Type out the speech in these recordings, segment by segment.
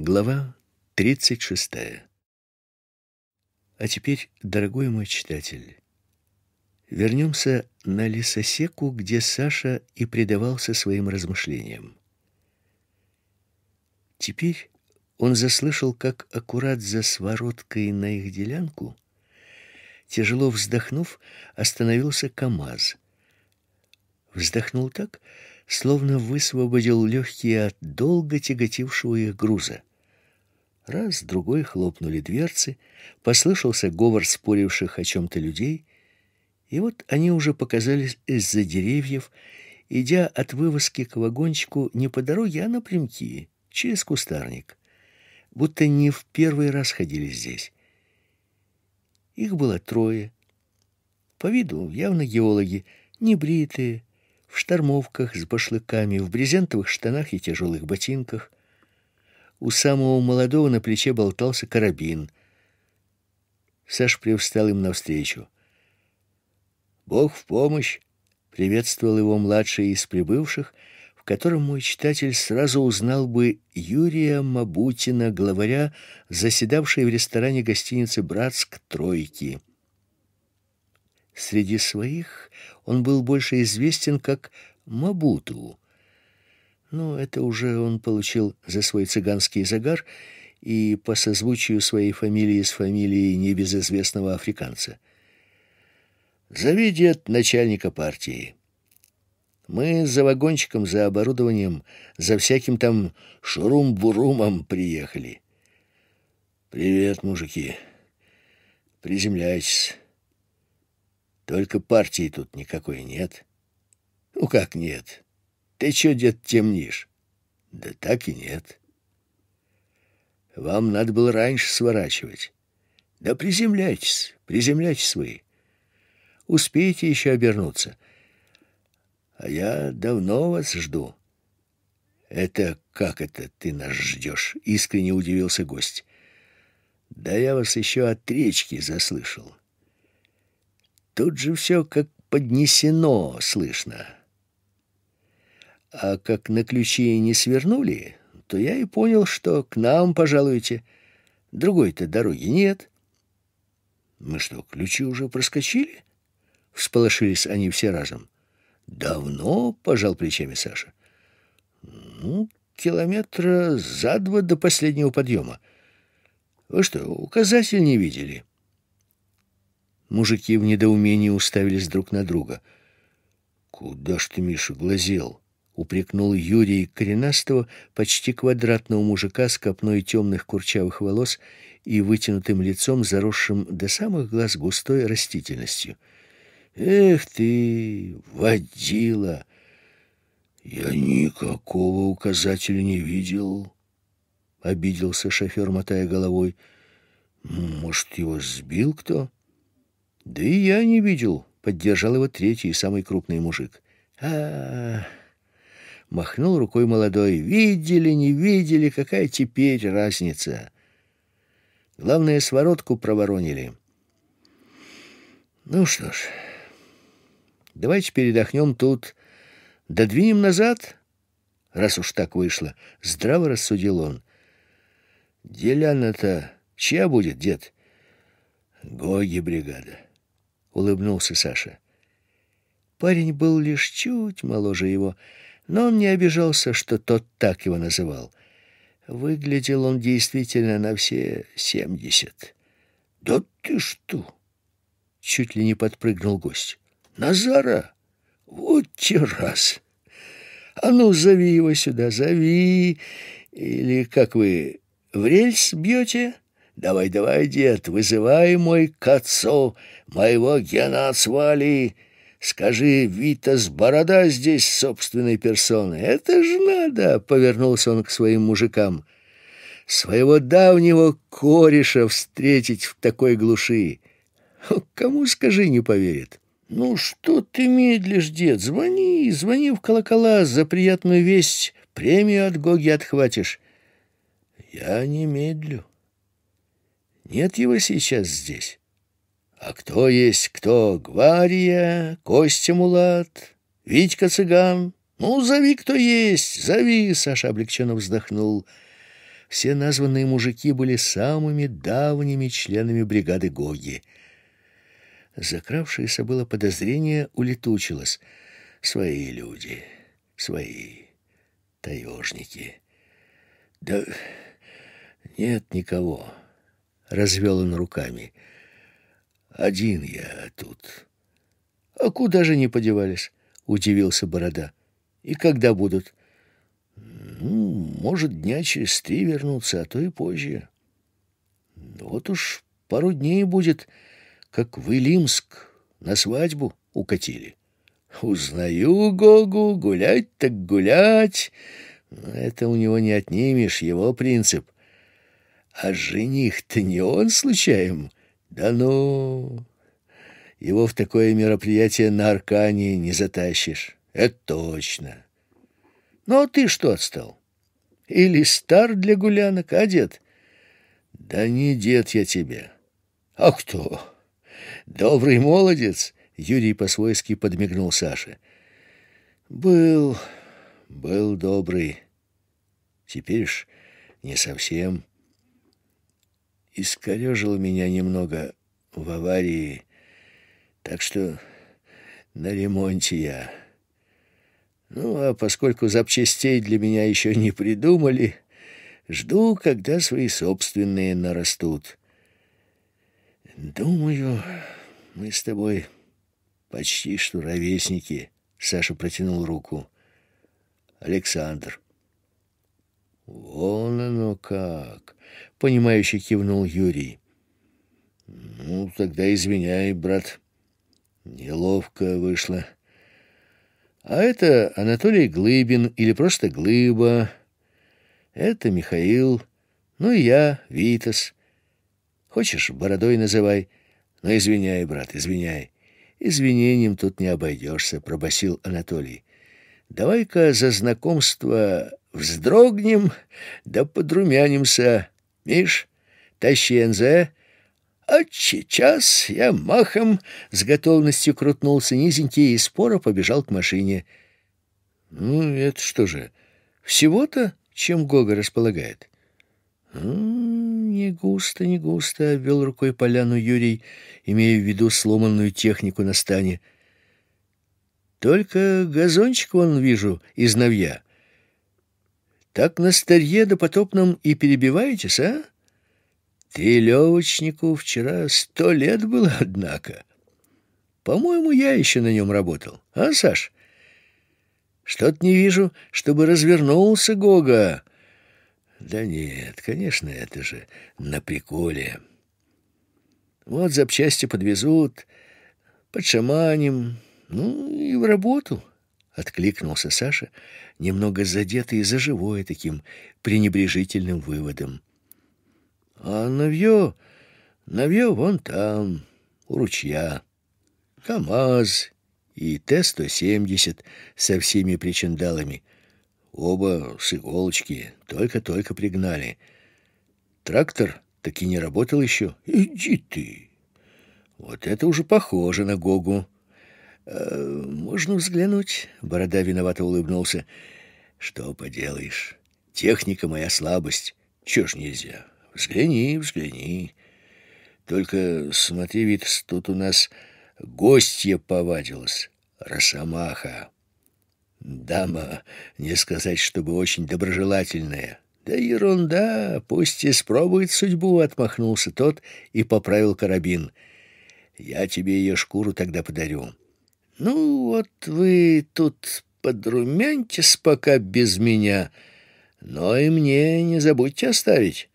Глава 36. А теперь, дорогой мой читатель, вернемся на лесосеку, где Саша и предавался своим размышлениям. Теперь он заслышал, как аккурат за свороткой на их делянку, тяжело вздохнув, остановился КАМАЗ. Вздохнул так, словно высвободил легкие от долго тяготившего их груза. Раз, другой хлопнули дверцы, послышался говор споривших о чем-то людей, и вот они уже показались из-за деревьев, идя от вывозки к вагончику не по дороге, а напрямки, через кустарник. Будто не в первый раз ходили здесь. Их было трое. По виду явно геологи, небритые, в штормовках с башлыками, в брезентовых штанах и тяжелых ботинках — у самого молодого на плече болтался карабин. Саш привстал им навстречу. «Бог в помощь!» — приветствовал его младший из прибывших, в котором мой читатель сразу узнал бы Юрия Мабутина, главаря, заседавшей в ресторане гостиницы «Братск» «Тройки». Среди своих он был больше известен как Мабуту, но ну, это уже он получил за свой цыганский загар и по созвучию своей фамилии с фамилией небезызвестного африканца. Завидят начальника партии. Мы за вагончиком, за оборудованием, за всяким там шурум-бурумом приехали. Привет, мужики. Приземляйтесь. Только партии тут никакой нет. Ну как нет? Ты чё, дед, темнишь? Да так и нет. Вам надо было раньше сворачивать. Да приземляйтесь, приземляйтесь вы. Успейте еще обернуться. А я давно вас жду. Это как это ты нас ждешь? Искренне удивился гость. Да я вас еще от речки заслышал. Тут же все как поднесено слышно. А как на ключи не свернули, то я и понял, что к нам пожалуйте. Другой-то дороги нет. Мы что, ключи уже проскочили? Всполошились они все разом. Давно, пожал плечами Саша. Ну, километра за два до последнего подъема. Вы что, указатель не видели? Мужики в недоумении уставились друг на друга. Куда ж ты, Миша, глазел? упрекнул Юрий коренастого, почти квадратного мужика с копной темных курчавых волос и вытянутым лицом, заросшим до самых глаз густой растительностью. Эх ты, водила! Я никакого указателя не видел, обиделся шофер, мотая головой. Может, его сбил кто? Да и я не видел, поддержал его третий, самый крупный мужик. А-а-а! махнул рукой молодой. Видели, не видели, какая теперь разница? Главное, своротку проворонили. Ну что ж, давайте передохнем тут. Додвинем назад, раз уж так вышло, здраво рассудил он. Деляна-то чья будет, дед? Гоги бригада, улыбнулся Саша. Парень был лишь чуть моложе его, но он не обижался, что тот так его называл. Выглядел он действительно на все семьдесят. «Да ты что!» — чуть ли не подпрыгнул гость. «Назара! Вот те раз! А ну, зови его сюда, зови! Или как вы, в рельс бьете?» «Давай, давай, дед, вызывай мой к отцу, моего Гена отсвали!» Скажи, Витас Борода здесь собственной персоны. Это ж надо!» — повернулся он к своим мужикам. «Своего давнего кореша встретить в такой глуши. Кому, скажи, не поверит?» «Ну что ты медлишь, дед? Звони, звони в колокола за приятную весть. Премию от Гоги отхватишь». «Я не медлю. Нет его сейчас здесь». А кто есть кто? Гвария, Костя Мулат, Витька Цыган. Ну, зови, кто есть, зови, Саша облегченно вздохнул. Все названные мужики были самыми давними членами бригады Гоги. Закравшееся было подозрение улетучилось. Свои люди, свои таежники. Да нет никого, — развел он руками, — один я тут. А куда же не подевались? Удивился Борода. И когда будут? Ну, может, дня через три вернуться, а то и позже. Вот уж пару дней будет, как в Илимск на свадьбу укатили. Узнаю Гогу, гулять так гулять. Но это у него не отнимешь, его принцип. А жених-то не он случаем? Да ну, его в такое мероприятие на Аркане не затащишь. Это точно. Ну, а ты что отстал? Или стар для гулянок, а дед? Да не дед я тебе. А кто? Добрый молодец, Юрий по-свойски подмигнул Саше. Был, был добрый. Теперь ж не совсем. Искорежил меня немного в аварии, так что на ремонте я. Ну, а поскольку запчастей для меня еще не придумали, жду, когда свои собственные нарастут. Думаю, мы с тобой почти что ровесники. Саша протянул руку. Александр. «Вон оно как!» — понимающе кивнул Юрий. «Ну, тогда извиняй, брат. Неловко вышло. А это Анатолий Глыбин или просто Глыба. Это Михаил. Ну и я, Витас. Хочешь, бородой называй. Но ну, извиняй, брат, извиняй. Извинением тут не обойдешься», — пробасил Анатолий. «Давай-ка за знакомство вздрогнем да подрумянимся. Миш, тащи НЗ. А сейчас я махом с готовностью крутнулся низенький и споро побежал к машине. Ну, это что же, всего-то, чем Гога располагает? «Не густо, не густо», — обвел рукой поляну Юрий, имея в виду сломанную технику на стане. «Только газончик, вон, вижу, из новья». Так на старье допотопном и перебиваетесь, а? Ты, Левочнику, вчера сто лет было, однако. По-моему, я еще на нем работал. А, Саш? Что-то не вижу, чтобы развернулся Гога. Да нет, конечно, это же на приколе. Вот запчасти подвезут, подшаманим, ну и в работу» откликнулся Саша, немного задетый за живое таким пренебрежительным выводом. А навью, навью вон там, у ручья. КАМАЗ и Т-170 со всеми причиндалами. Оба с иголочки, только-только пригнали. Трактор так и не работал еще. Иди ты! Вот это уже похоже на Гогу. Э, можно взглянуть? Борода виновато улыбнулся. Что поделаешь? Техника моя слабость. Чё ж нельзя? Взгляни, взгляни. Только смотри, вид, тут у нас гостье повадилась, расамаха. Дама, не сказать, чтобы очень доброжелательная. Да ерунда, пусть и спробует судьбу, отмахнулся тот и поправил карабин. Я тебе ее шкуру тогда подарю. Ну, вот вы тут подрумяньтесь пока без меня, но и мне не забудьте оставить.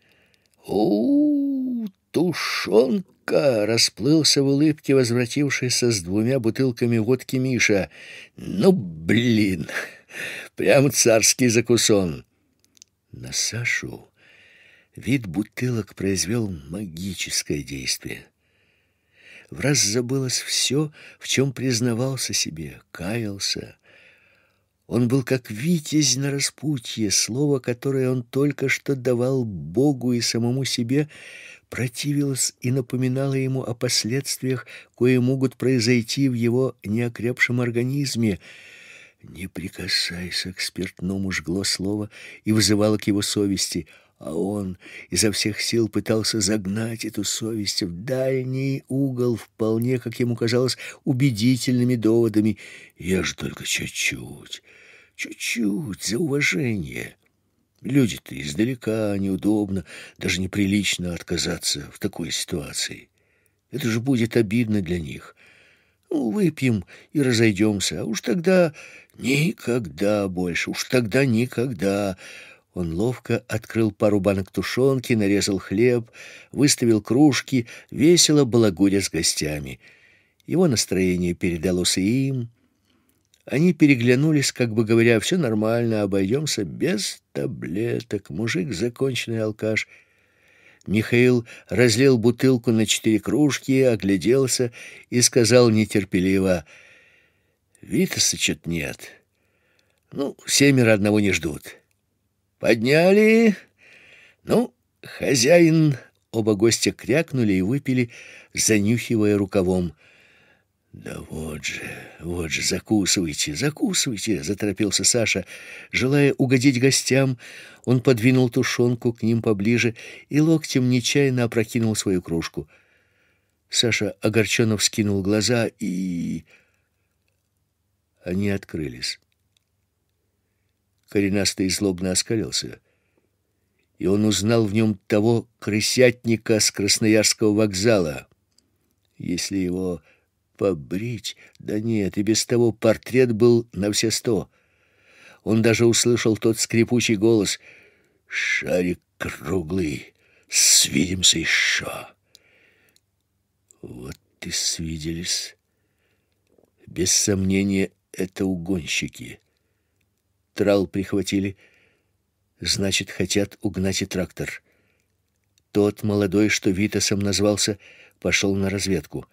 у, тушенка!» — расплылся в улыбке возвратившийся с двумя бутылками водки Миша. «Ну, блин! Прям царский закусон!» На Сашу вид бутылок произвел магическое действие — в раз забылось все, в чем признавался себе, каялся. Он был как витязь на распутье, слово, которое он только что давал Богу и самому себе, противилось и напоминало ему о последствиях, кое могут произойти в его неокрепшем организме. «Не прикасайся к спиртному» жгло слово и вызывало к его совести – а он изо всех сил пытался загнать эту совесть в дальний угол, вполне, как ему казалось, убедительными доводами. Я же только чуть-чуть, чуть-чуть, за уважение. Люди-то издалека, неудобно, даже неприлично отказаться в такой ситуации. Это же будет обидно для них. Ну, выпьем и разойдемся, а уж тогда никогда больше, уж тогда никогда. Он ловко открыл пару банок тушенки, нарезал хлеб, выставил кружки, весело балагуря с гостями. Его настроение передалось и им. Они переглянулись, как бы говоря, все нормально, обойдемся без таблеток. Мужик — законченный алкаш. Михаил разлил бутылку на четыре кружки, огляделся и сказал нетерпеливо, витаса чё что-то нет. Ну, семеро одного не ждут». Подняли. Ну, хозяин... Оба гостя крякнули и выпили, занюхивая рукавом. «Да вот же, вот же, закусывайте, закусывайте!» — заторопился Саша. Желая угодить гостям, он подвинул тушенку к ним поближе и локтем нечаянно опрокинул свою кружку. Саша огорченно вскинул глаза, и... Они открылись. Коренастый злобно оскалился. И он узнал в нем того крысятника с Красноярского вокзала. Если его побрить, да нет, и без того портрет был на все сто. Он даже услышал тот скрипучий голос: "Шарик круглый, свидимся еще". Вот ты свиделись. Без сомнения, это угонщики трал прихватили. Значит, хотят угнать и трактор. Тот молодой, что Витасом назвался, пошел на разведку.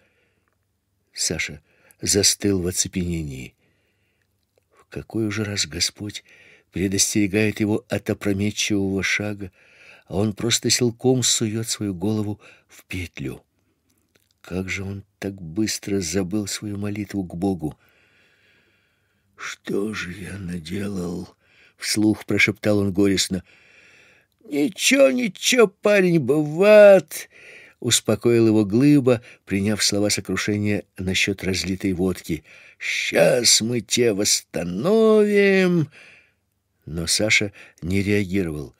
Саша застыл в оцепенении. В какой уже раз Господь предостерегает его от опрометчивого шага, а он просто силком сует свою голову в петлю. Как же он так быстро забыл свою молитву к Богу! «Что же я наделал?» — вслух прошептал он горестно. «Ничего, ничего, парень, бывает!» — успокоил его глыба, приняв слова сокрушения насчет разлитой водки. «Сейчас мы те восстановим!» Но Саша не реагировал.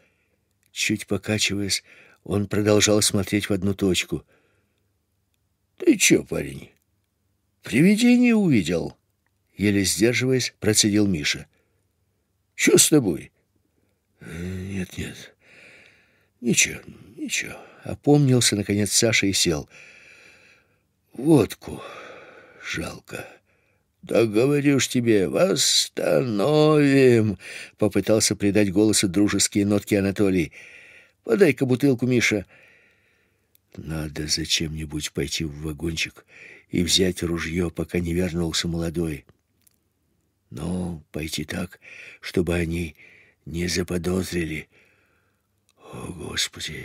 Чуть покачиваясь, он продолжал смотреть в одну точку. «Ты что, парень, привидение увидел?» еле сдерживаясь, процедил Миша. Что с тобой? Э, нет, нет. Ничего, ничего. Опомнился наконец Саша и сел. Водку жалко. Да говорю ж тебе, восстановим, попытался придать голосу дружеские нотки Анатолий. Подай-ка бутылку, Миша. Надо зачем-нибудь пойти в вагончик и взять ружье, пока не вернулся молодой. Но ну, пойти так, чтобы они не заподозрили. О, Господи!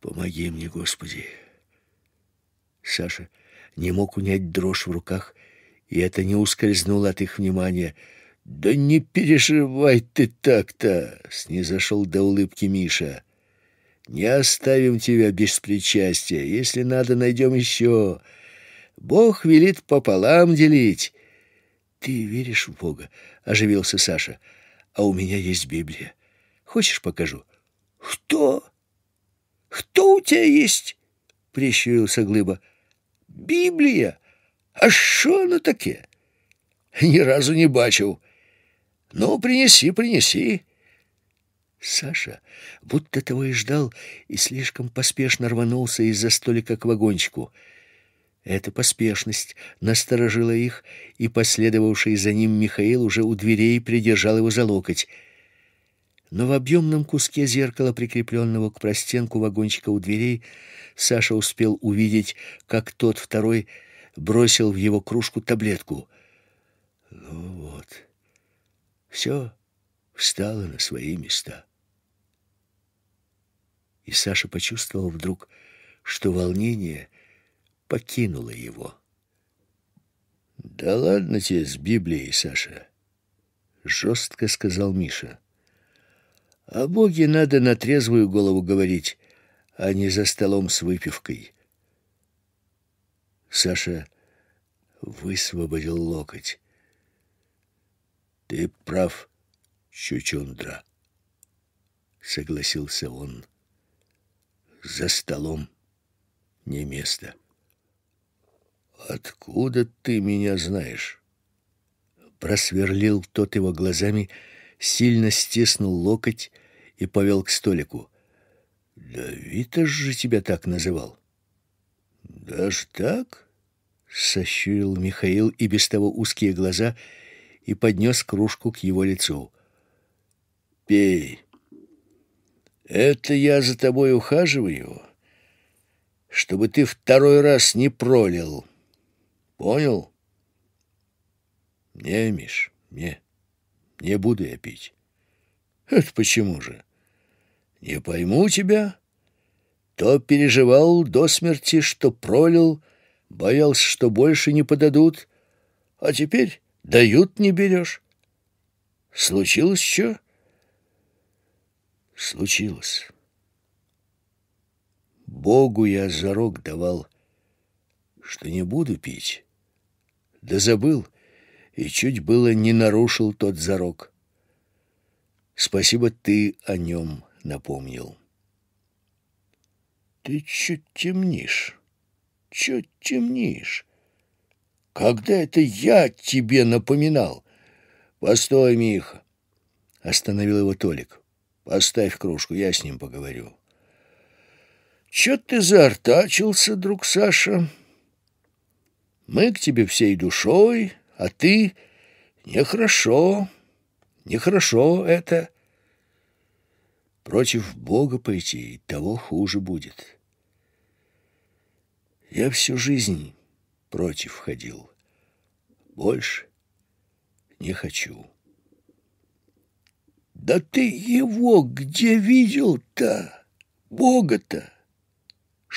Помоги мне, Господи! Саша не мог унять дрожь в руках, и это не ускользнуло от их внимания. «Да не переживай ты так-то!» — снизошел до улыбки Миша. «Не оставим тебя без причастия. Если надо, найдем еще. Бог велит пополам делить. Ты веришь в Бога? оживился Саша. А у меня есть Библия. Хочешь, покажу? Кто? Кто у тебя есть? прищурился Глыба. Библия? А что она таке? Ни разу не бачив. Ну, принеси, принеси. Саша, будто того и ждал, и слишком поспешно рванулся из-за столика к вагончику — эта поспешность насторожила их, и последовавший за ним Михаил уже у дверей придержал его за локоть. Но в объемном куске зеркала, прикрепленного к простенку вагончика у дверей, Саша успел увидеть, как тот второй бросил в его кружку таблетку. Ну вот. все встало на свои места. И Саша почувствовал вдруг, что волнение — покинула его. «Да ладно тебе с Библией, Саша!» — жестко сказал Миша. «О Боге надо на трезвую голову говорить, а не за столом с выпивкой». Саша высвободил локоть. «Ты прав, Чучундра», — согласился он. «За столом не место». «Откуда ты меня знаешь?» Просверлил тот его глазами, сильно стиснул локоть и повел к столику. «Да Витас же тебя так называл!» «Даже так?» — сощурил Михаил и без того узкие глаза и поднес кружку к его лицу. «Пей. Это я за тобой ухаживаю, чтобы ты второй раз не пролил». Понял? Не, Миш, не. Не буду я пить. Это почему же? Не пойму тебя. То переживал до смерти, что пролил, боялся, что больше не подадут, а теперь дают не берешь. Случилось что? Случилось. Богу я зарок давал, что не буду пить. Да забыл и чуть было не нарушил тот зарок. Спасибо ты о нем напомнил. Ты чуть темнишь, чуть темнишь. Когда это я тебе напоминал? Постой, Миха. Остановил его Толик. Поставь кружку, я с ним поговорю. Чё ты заортачился, друг Саша? Мы к тебе всей душой, а ты... Нехорошо, нехорошо это. Против Бога пойти того хуже будет. Я всю жизнь против ходил. Больше не хочу. Да ты его где видел-то? Бога-то?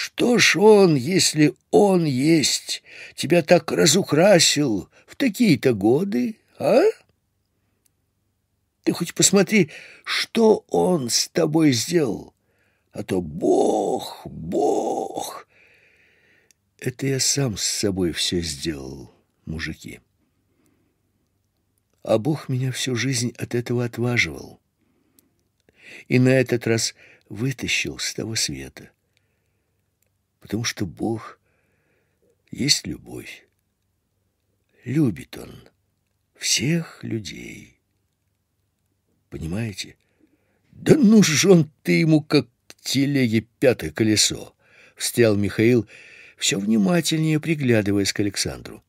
Что ж он, если он есть, тебя так разукрасил в такие-то годы, а? Ты хоть посмотри, что он с тобой сделал, а то Бог, Бог. Это я сам с собой все сделал, мужики. А Бог меня всю жизнь от этого отваживал. И на этот раз вытащил с того света потому что Бог есть любовь. Любит Он всех людей. Понимаете? Да нужен ты ему, как телеге пятое колесо, встрял Михаил, все внимательнее приглядываясь к Александру.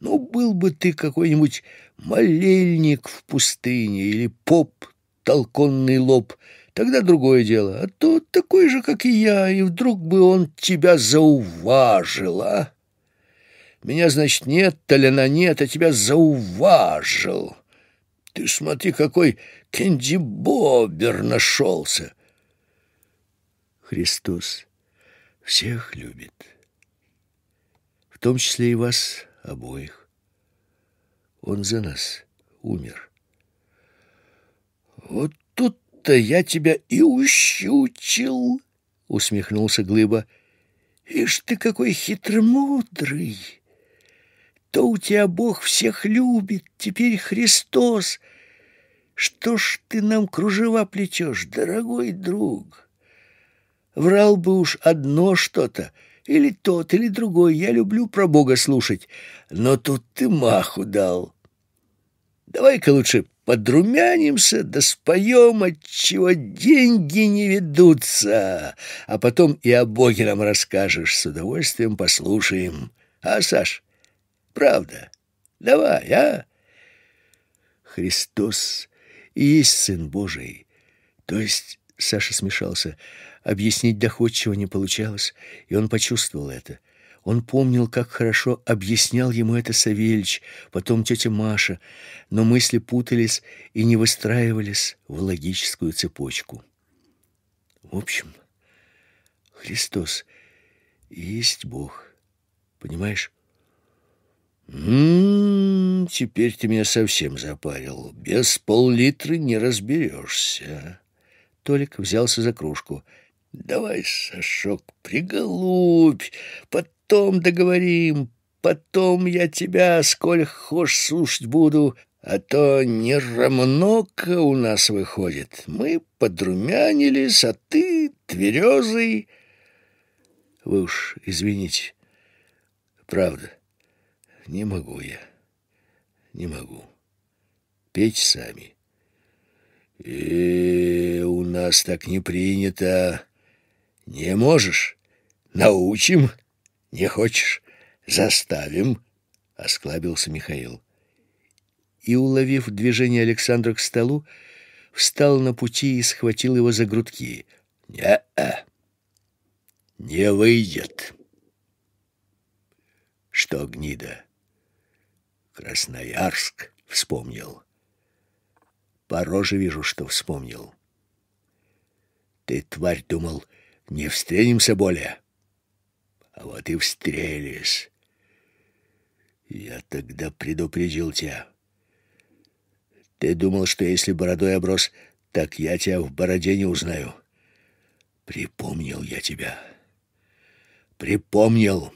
Ну, был бы ты какой-нибудь молельник в пустыне или поп, толконный лоб — Тогда другое дело. А то такой же, как и я, и вдруг бы он тебя зауважил, а? Меня, значит, нет, Толяна нет, а тебя зауважил. Ты смотри, какой кендибобер нашелся. Христос всех любит, в том числе и вас обоих. Он за нас умер. Вот «Вот-то я тебя и ущучил!» — усмехнулся Глыба. «Ишь ты какой хитромудрый! То у тебя Бог всех любит, теперь Христос! Что ж ты нам кружева плетешь, дорогой друг? Врал бы уж одно что-то, или тот, или другой. Я люблю про Бога слушать, но тут ты маху дал. Давай-ка лучше подрумянимся, да споем, отчего деньги не ведутся. А потом и о Боге нам расскажешь, с удовольствием послушаем. А, Саш, правда, давай, а? Христос и есть Сын Божий, то есть... Саша смешался. Объяснить доходчиво не получалось, и он почувствовал это — он помнил, как хорошо объяснял ему это Савельич, потом тетя Маша, но мысли путались и не выстраивались в логическую цепочку. В общем, Христос есть Бог. Понимаешь? «М-м-м, теперь ты меня совсем запарил. Без пол-литра не разберешься». Толик взялся за кружку. «Давай, Сашок, приголубь, под потом договорим, потом я тебя сколь хошь слушать буду, а то не рамнока у нас выходит. Мы подрумянились, а ты тверезый. Вы уж извините, правда, не могу я, не могу. Петь сами. И у нас так не принято. Не можешь? Научим. Не хочешь? Заставим, осклабился Михаил. И уловив движение Александра к столу, встал на пути и схватил его за грудки. Не, -а, не выйдет. Что, гнида? Красноярск вспомнил. По роже вижу, что вспомнил. Ты, тварь, думал, не встретимся более. А вот и встрелись. Я тогда предупредил тебя. Ты думал, что если бородой оброс, так я тебя в бороде не узнаю. Припомнил я тебя. Припомнил.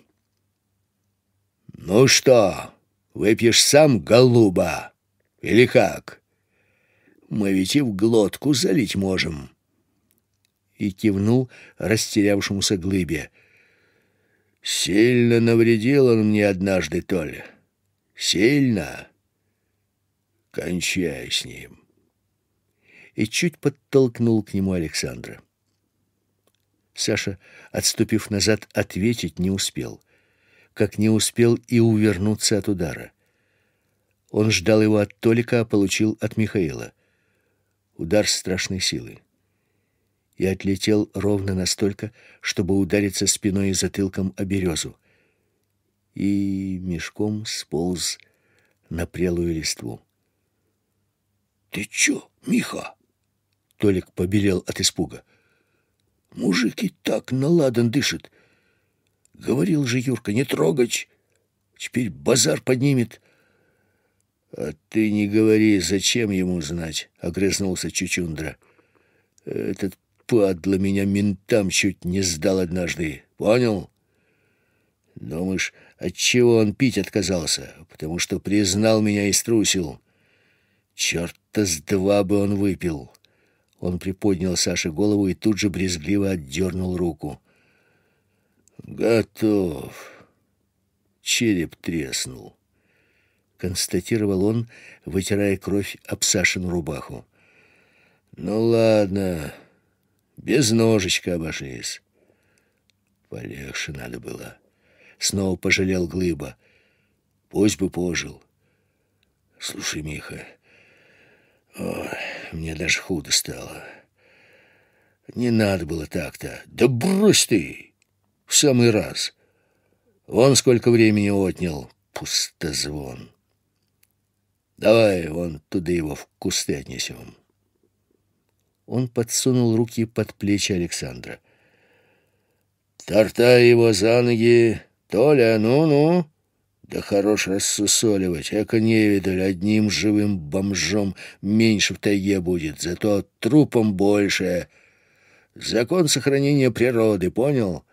Ну что, выпьешь сам, голуба? Или как? Мы ведь и в глотку залить можем. И кивнул растерявшемуся глыбе — Сильно навредил он мне однажды, Толя. Сильно. Кончай с ним. И чуть подтолкнул к нему Александра. Саша, отступив назад, ответить не успел, как не успел и увернуться от удара. Он ждал его от Толика, а получил от Михаила. Удар страшной силой и отлетел ровно настолько, чтобы удариться спиной и затылком о березу. И мешком сполз на прелую листву. «Ты чё, Миха?» Толик побелел от испуга. «Мужик и так наладан дышит. Говорил же Юрка, не трогать. Теперь базар поднимет». «А ты не говори, зачем ему знать?» — огрызнулся Чучундра. «Этот падла меня ментам чуть не сдал однажды. Понял? Думаешь, отчего он пить отказался? Потому что признал меня и струсил. Черт-то с два бы он выпил. Он приподнял Саше голову и тут же брезгливо отдернул руку. Готов. Череп треснул. Констатировал он, вытирая кровь об Сашину рубаху. «Ну ладно, без ножечка обошлись. Полегше надо было. Снова пожалел Глыба. Пусть бы пожил. Слушай, Миха, ой, мне даже худо стало. Не надо было так-то. Да брось ты! В самый раз. Вон сколько времени отнял. Пустозвон. Давай вон туда его в кусты отнесем. Он подсунул руки под плечи Александра. «Тартай его за ноги! Толя, ну-ну!» Да хорош рассусоливать, эко невидаль, одним живым бомжом меньше в тайге будет, зато трупом больше. Закон сохранения природы, понял?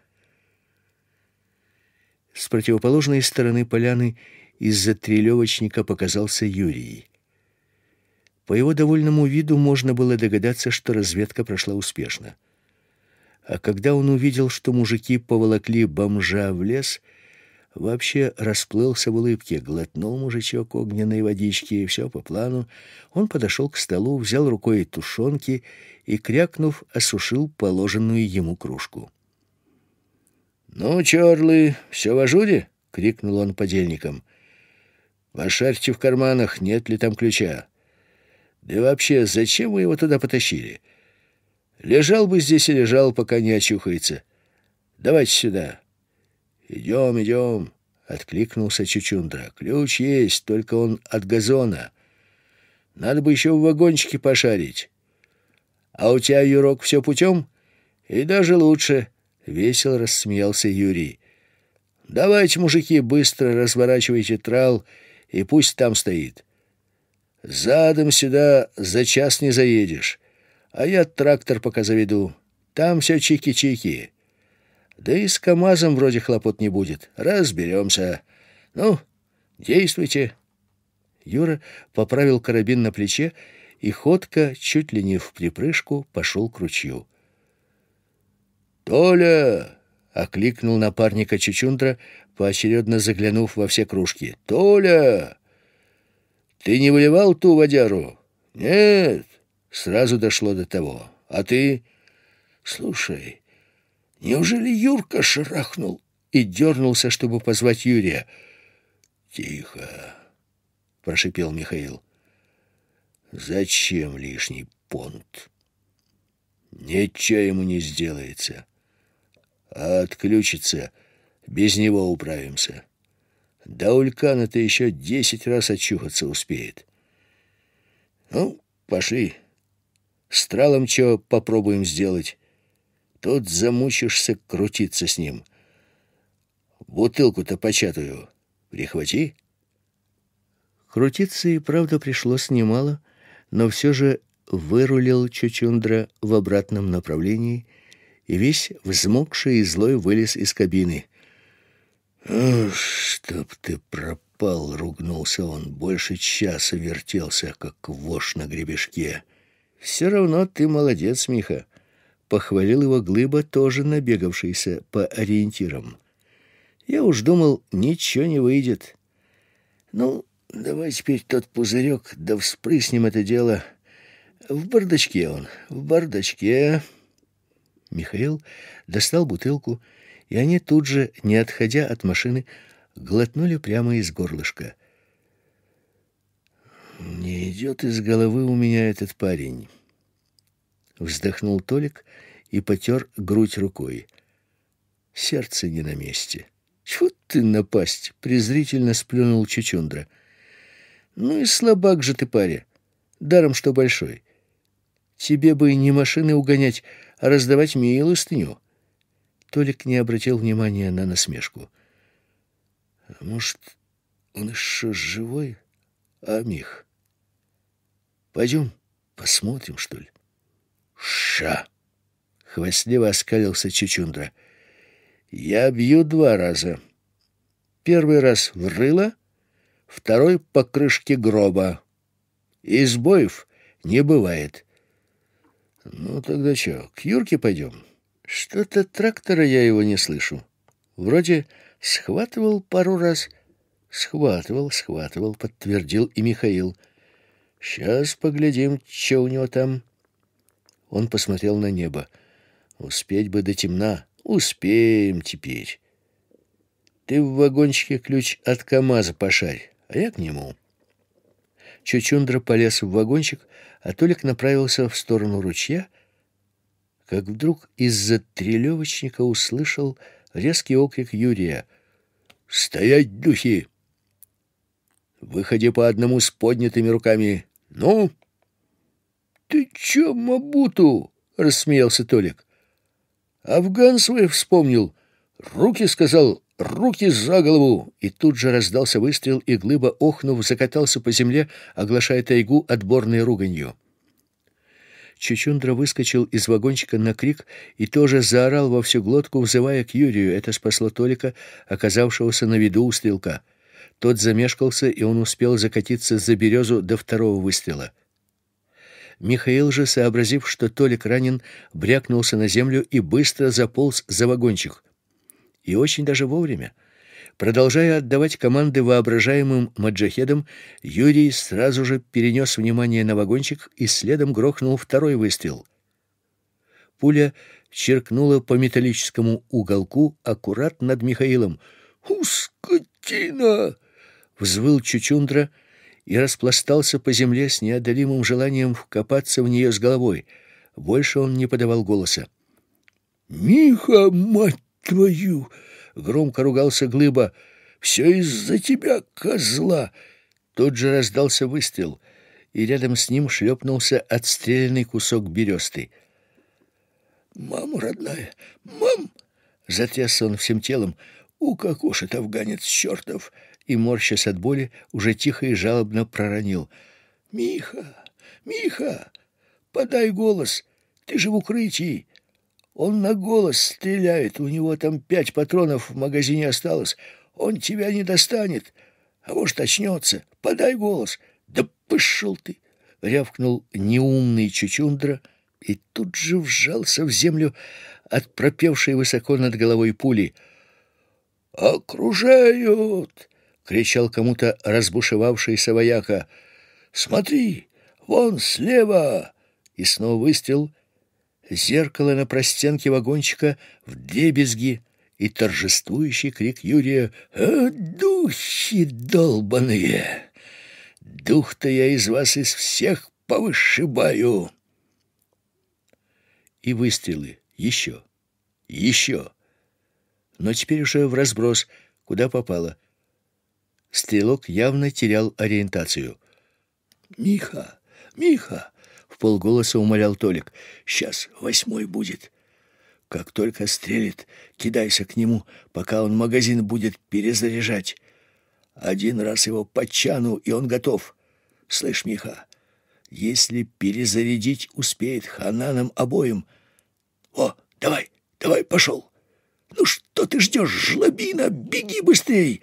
С противоположной стороны поляны из-за трелевочника показался Юрий. По его довольному виду можно было догадаться, что разведка прошла успешно. А когда он увидел, что мужики поволокли бомжа в лес, вообще расплылся в улыбке, глотнул мужичок огненной водички, и все по плану. Он подошел к столу, взял рукой тушенки и, крякнув, осушил положенную ему кружку. «Ну, черлы, все в ажуре?» — крикнул он подельникам. «Пошарьте в карманах, нет ли там ключа». Да и вообще, зачем вы его туда потащили? Лежал бы здесь и лежал, пока не очухается. Давайте сюда. Идем, идем, — откликнулся Чучундра. Ключ есть, только он от газона. Надо бы еще в вагончике пошарить. А у тебя, Юрок, все путем? И даже лучше, — весело рассмеялся Юрий. Давайте, мужики, быстро разворачивайте трал, и пусть там стоит. Задом сюда за час не заедешь, а я трактор пока заведу. Там все чики-чики. Да и с КамАЗом вроде хлопот не будет. Разберемся. Ну, действуйте. Юра поправил карабин на плече и ходко, чуть ли не в припрыжку, пошел к ручью. «Толя!» — окликнул напарника Чичундра, поочередно заглянув во все кружки. «Толя!» Ты не выливал ту водяру? Нет. Сразу дошло до того. А ты? Слушай, неужели Юрка шарахнул? И дернулся, чтобы позвать Юрия. Тихо, прошипел Михаил. Зачем лишний понт? Ничего ему не сделается. А отключится, без него управимся. До Улькана-то еще десять раз очухаться успеет. Ну, пошли. Стралом чего попробуем сделать. Тут замучишься крутиться с ним. Бутылку-то початую прихвати. Крутиться и правда пришлось немало, но все же вырулил Чучундра в обратном направлении и весь взмокший и злой вылез из кабины — чтоб ты пропал!» — ругнулся он. Больше часа вертелся, как вошь на гребешке. «Все равно ты молодец, Миха!» — похвалил его Глыба, тоже набегавшийся по ориентирам. «Я уж думал, ничего не выйдет. Ну, давай теперь тот пузырек, да вспрыснем это дело. В бардачке он, в бардачке...» Михаил достал бутылку и и они тут же, не отходя от машины, глотнули прямо из горлышка. Не идет из головы у меня этот парень. Вздохнул Толик и потёр грудь рукой. Сердце не на месте. Чего ты напасть? презрительно сплюнул Чучундра. Ну и слабак же ты, паря. Даром что большой. Тебе бы не машины угонять, а раздавать милостыню. Толик не обратил внимания на насмешку. «Может, он еще живой, а Мих? Пойдем посмотрим, что ли?» «Ша!» — хвастливо оскалился Чичундра. «Я бью два раза. Первый раз в рыло, второй — по крышке гроба. Избоев не бывает». «Ну, тогда что, к Юрке пойдем?» Что-то трактора я его не слышу. Вроде схватывал пару раз. Схватывал, схватывал, подтвердил и Михаил. Сейчас поглядим, что у него там. Он посмотрел на небо. Успеть бы до темна. Успеем теперь. Ты в вагончике ключ от КамАЗа пошарь, а я к нему. Чучундра полез в вагончик, а Толик направился в сторону ручья — как вдруг из-за трелевочника услышал резкий окрик Юрия. «Стоять, духи! Выходи по одному с поднятыми руками! Ну!» «Ты чё, Мабуту?» — рассмеялся Толик. «Афган свой вспомнил. Руки, — сказал, — руки за голову!» И тут же раздался выстрел, и глыба, охнув, закатался по земле, оглашая тайгу отборной руганью. Чучундра выскочил из вагончика на крик и тоже заорал во всю глотку, взывая к Юрию. Это спасло Толика, оказавшегося на виду у стрелка. Тот замешкался, и он успел закатиться за березу до второго выстрела. Михаил же, сообразив, что Толик ранен, брякнулся на землю и быстро заполз за вагончик. И очень даже вовремя. Продолжая отдавать команды воображаемым маджахедам, Юрий сразу же перенес внимание на вагончик и следом грохнул второй выстрел. Пуля черкнула по металлическому уголку аккурат над Михаилом. «Ускотина!» — взвыл Чучундра и распластался по земле с неодолимым желанием вкопаться в нее с головой. Больше он не подавал голоса. «Миха, мать твою!» Громко ругался Глыба. «Все из-за тебя, козла!» Тут же раздался выстрел, и рядом с ним шлепнулся отстрелянный кусок бересты. «Мама родная! Мам!» Затряс он всем телом. «Укокошит афганец чертов!» И, морщась от боли, уже тихо и жалобно проронил. «Миха! Миха! Подай голос! Ты же в укрытии!» Он на голос стреляет, у него там пять патронов в магазине осталось. Он тебя не достанет, а может, очнется. Подай голос. Да пошел ты!» — рявкнул неумный Чучундра и тут же вжался в землю от пропевшей высоко над головой пули. «Окружают!» — кричал кому-то разбушевавшийся вояка. «Смотри, вон слева!» И снова выстрел, Зеркало на простенке вагончика в дебезги и торжествующий крик Юрия «А, «Духи долбаные! Дух-то я из вас из всех повышибаю!» И выстрелы еще, еще, но теперь уже в разброс, куда попало. Стрелок явно терял ориентацию. «Миха! Миха!» В полголоса умолял Толик. «Сейчас восьмой будет. Как только стрелит, кидайся к нему, пока он магазин будет перезаряжать. Один раз его подчану и он готов. Слышь, Миха, если перезарядить успеет, хана нам обоим. О, давай, давай, пошел!» «Ну что ты ждешь, жлобина? Беги быстрей!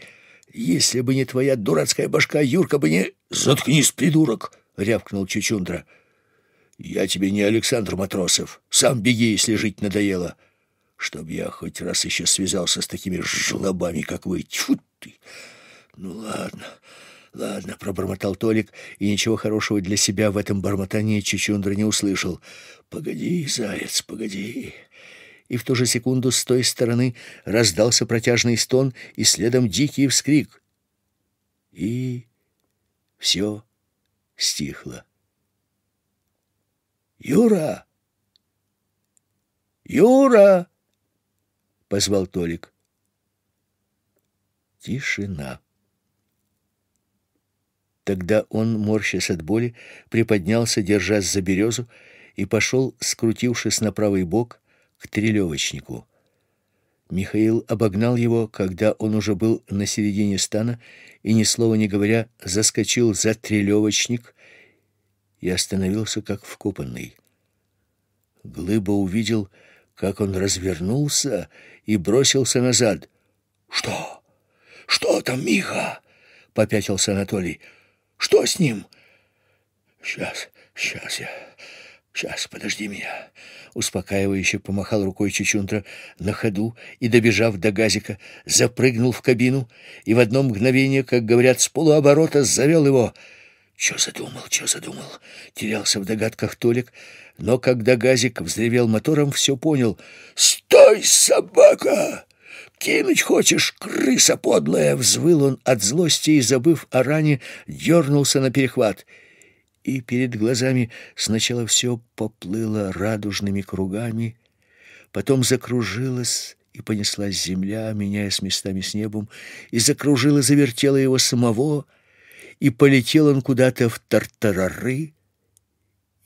Если бы не твоя дурацкая башка, Юрка бы не...» «Заткнись, придурок!» — рявкнул Чучундра. Я тебе не Александр Матросов. Сам беги, если жить надоело. Чтоб я хоть раз еще связался с такими жлобами, как вы. Тьфу ты! Ну, ладно, ладно, — пробормотал Толик, и ничего хорошего для себя в этом бормотании Чичундра не услышал. Погоди, заяц, погоди. И в ту же секунду с той стороны раздался протяжный стон и следом дикий вскрик. И все стихло. Юра! Юра! позвал Толик. Тишина. Тогда он, морщась от боли, приподнялся, держась за березу, и пошел, скрутившись на правый бок, к трелевочнику. Михаил обогнал его, когда он уже был на середине стана, и, ни слова не говоря, заскочил за трелевочник, и остановился как вкопанный. Глыба увидел, как он развернулся и бросился назад. «Что? Что там, Миха?» — попятился Анатолий. «Что с ним?» «Сейчас, сейчас я...» «Сейчас, подожди меня!» Успокаивающе помахал рукой Чичундра на ходу и, добежав до газика, запрыгнул в кабину и в одно мгновение, как говорят, с полуоборота завел его — что задумал, что задумал? Терялся в догадках Толик, но когда газик взревел мотором, все понял. «Стой, собака! Кинуть хочешь, крыса подлая!» Взвыл он от злости и, забыв о ране, дернулся на перехват. И перед глазами сначала все поплыло радужными кругами, потом закружилось и понеслась земля, меняясь местами с небом, и закружила, завертела его самого — и полетел он куда-то в тартарары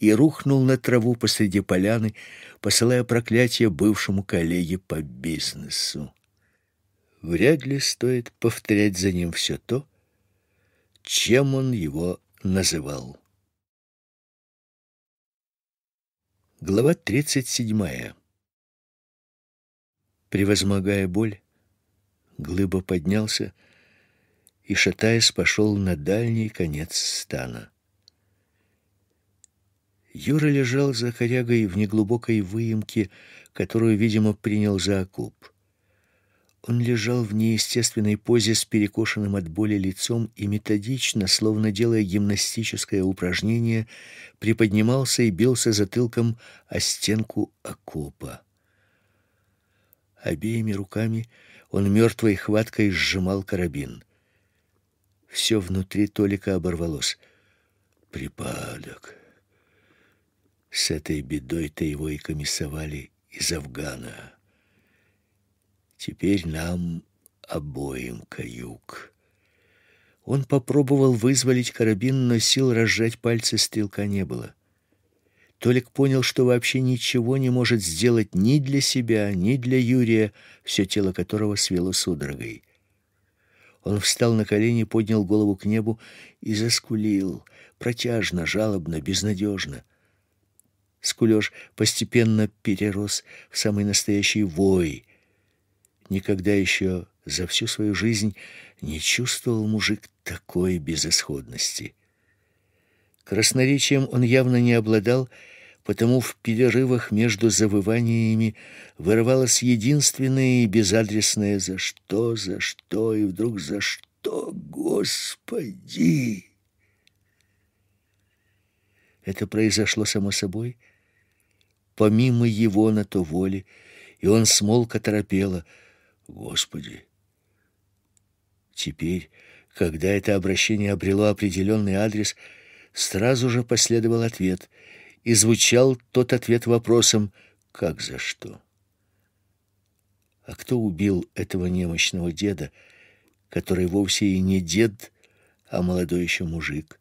и рухнул на траву посреди поляны, посылая проклятие бывшему коллеге по бизнесу. Вряд ли стоит повторять за ним все то, чем он его называл. Глава тридцать седьмая. Превозмогая боль, Глыба поднялся, и, шатаясь, пошел на дальний конец стана. Юра лежал за корягой в неглубокой выемке, которую, видимо, принял за окоп. Он лежал в неестественной позе с перекошенным от боли лицом и методично, словно делая гимнастическое упражнение, приподнимался и бился затылком о стенку окопа. Обеими руками он мертвой хваткой сжимал карабин. Все внутри Толика оборвалось. Припадок. С этой бедой-то его и комиссовали из Афгана. Теперь нам обоим каюк. Он попробовал вызволить карабин, но сил разжать пальцы стрелка не было. Толик понял, что вообще ничего не может сделать ни для себя, ни для Юрия, все тело которого свело судорогой. Он встал на колени, поднял голову к небу и заскулил, протяжно, жалобно, безнадежно. Скулеж постепенно перерос в самый настоящий вой. Никогда еще за всю свою жизнь не чувствовал мужик такой безысходности. Красноречием он явно не обладал, потому в перерывах между завываниями вырывалось единственное и безадресное «За что? За что?» и вдруг «За что? Господи!» Это произошло само собой, помимо его на то воли, и он смолк оторопело «Господи!» Теперь, когда это обращение обрело определенный адрес, сразу же последовал ответ — и звучал тот ответ вопросом: как за что? А кто убил этого немощного деда, который вовсе и не дед, а молодой еще мужик,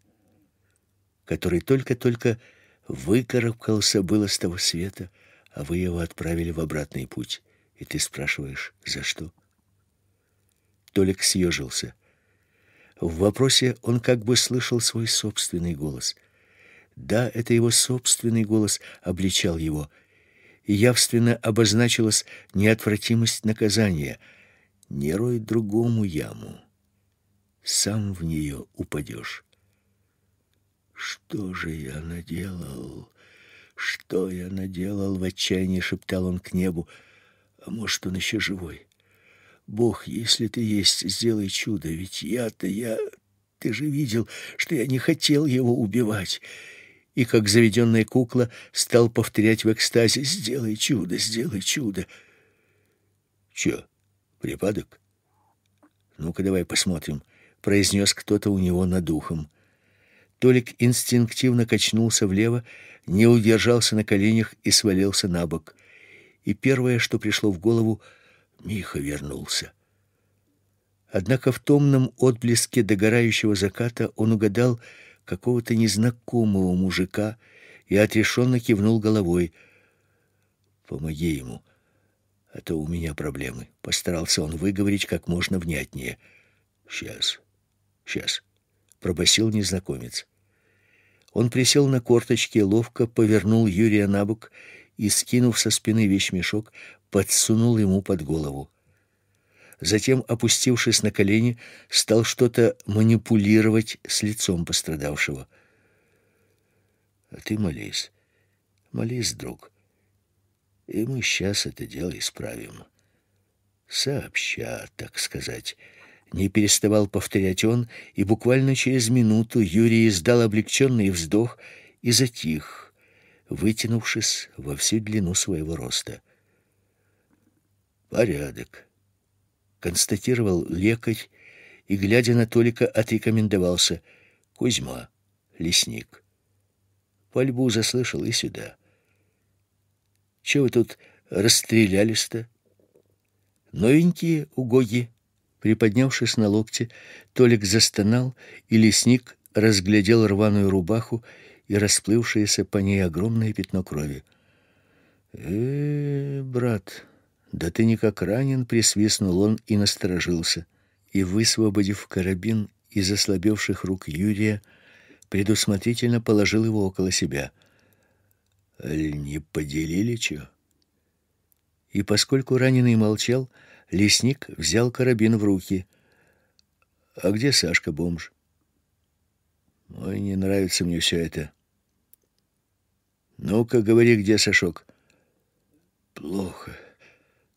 который только-только выкарабкался было с того света, а вы его отправили в обратный путь, и ты спрашиваешь, за что? Толик съежился. В вопросе он как бы слышал свой собственный голос. Да, это его собственный голос обличал его. И явственно обозначилась неотвратимость наказания. Не рой другому яму. Сам в нее упадешь. «Что же я наделал? Что я наделал?» — в отчаянии шептал он к небу. «А может, он еще живой? Бог, если ты есть, сделай чудо, ведь я-то я...» Ты же видел, что я не хотел его убивать и, как заведенная кукла, стал повторять в экстазе «Сделай чудо, сделай чудо». «Че, припадок?» «Ну-ка, давай посмотрим», — произнес кто-то у него над ухом. Толик инстинктивно качнулся влево, не удержался на коленях и свалился на бок. И первое, что пришло в голову, — Миха вернулся. Однако в томном отблеске догорающего заката он угадал, какого-то незнакомого мужика и отрешенно кивнул головой. «Помоги ему, а то у меня проблемы», — постарался он выговорить как можно внятнее. «Сейчас, сейчас», — пробасил незнакомец. Он присел на корточки, ловко повернул Юрия на бок и, скинув со спины вещмешок, подсунул ему под голову затем, опустившись на колени, стал что-то манипулировать с лицом пострадавшего. «А ты молись, молись, друг, и мы сейчас это дело исправим. Сообща, так сказать». Не переставал повторять он, и буквально через минуту Юрий издал облегченный вздох и затих, вытянувшись во всю длину своего роста. «Порядок», констатировал лекарь и, глядя на Толика, отрекомендовался Кузьма, лесник. Пальбу заслышал и сюда. Чего вы тут расстрелялись-то? Новенькие угоги. Приподнявшись на локте, Толик застонал, и лесник разглядел рваную рубаху и расплывшееся по ней огромное пятно крови. -э брат, "Да ты никак ранен", присвистнул он и насторожился. И высвободив карабин из ослабевших рук Юрия, предусмотрительно положил его около себя. "Не поделили чё?" И поскольку раненый молчал, лесник взял карабин в руки. "А где Сашка бомж?" "Ой, не нравится мне всё это." "Ну-ка, говори, где Сашок?" "Плохо."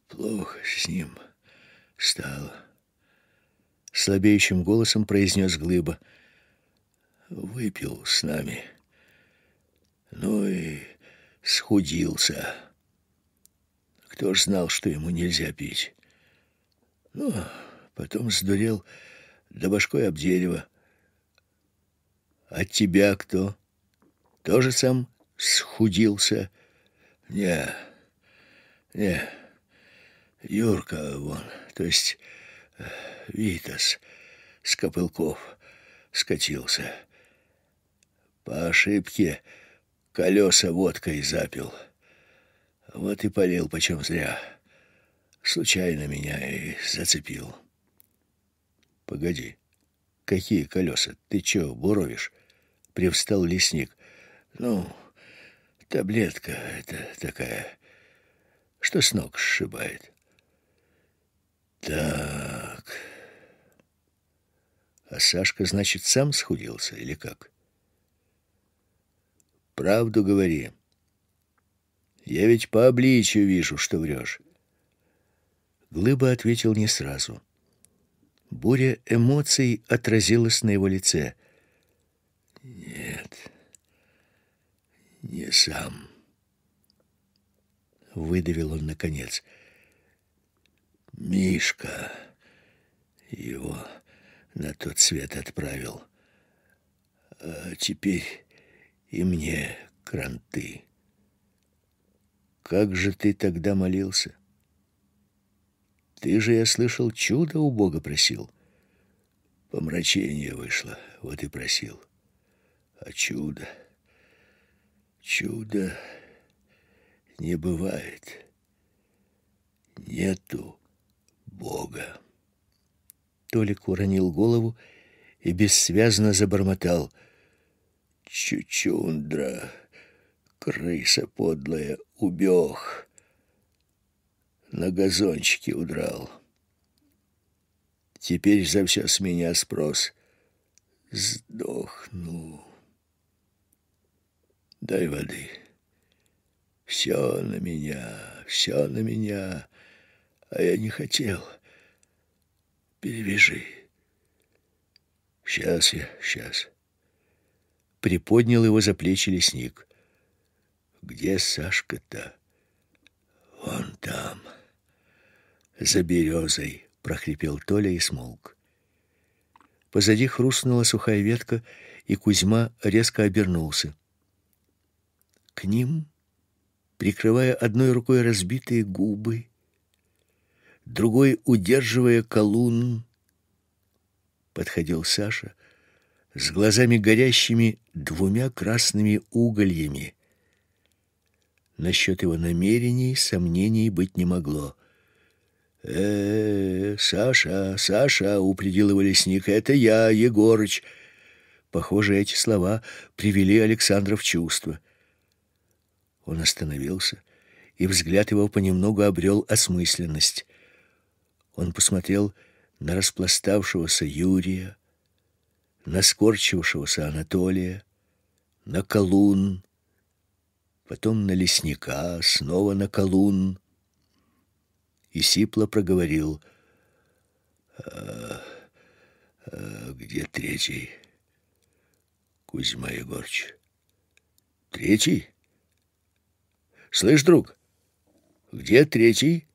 Плохо с ним стало. Слабеющим голосом произнес Глыба. Выпил с нами. Ну и схудился. Кто ж знал, что ему нельзя пить? Ну, потом сдурел до башкой об дерево. От тебя кто? Тоже сам схудился? Не, не. Юрка вон, то есть э, Витас с копылков скатился. По ошибке колеса водкой запил. Вот и полил почем зря. Случайно меня и зацепил. Погоди, какие колеса? Ты че, буровишь? Привстал лесник. Ну, таблетка это такая, что с ног сшибает. Так. А Сашка, значит, сам схудился или как? Правду говори. Я ведь по обличию вижу, что врешь. Глыба ответил не сразу. Буря эмоций отразилась на его лице. Нет. Не сам. Выдавил он наконец. — Мишка его на тот свет отправил. А теперь и мне кранты. Как же ты тогда молился? Ты же, я слышал, чудо у Бога просил. Помрачение вышло, вот и просил. А чудо, чудо не бывает. Нету Бога. Толик уронил голову и бессвязно забормотал: "Чучундра, крыса подлая, убег, на газончике удрал. Теперь за все с меня спрос. Сдохну. Дай воды. Все на меня, все на меня. А я не хотел. Перевяжи. Сейчас я, сейчас. Приподнял его за плечи лесник. Где Сашка-то? Вон там. За березой, прохрипел Толя и смолк. Позади хрустнула сухая ветка, и Кузьма резко обернулся. К ним, прикрывая одной рукой разбитые губы, другой, удерживая колун, подходил Саша с глазами горящими двумя красными угольями. Насчет его намерений сомнений быть не могло. «Э, Саша, Саша!» — упредил его лесник. «Это я, Егорыч!» Похоже, эти слова привели Александра в чувство. Он остановился, и взгляд его понемногу обрел осмысленность. Он посмотрел на распластавшегося Юрия, на скорчившегося Анатолия, на колун, потом на лесника, снова на колун. И сипло проговорил. «А, а где третий, Кузьма Егорыч?» «Третий? Слышь, друг, где третий?»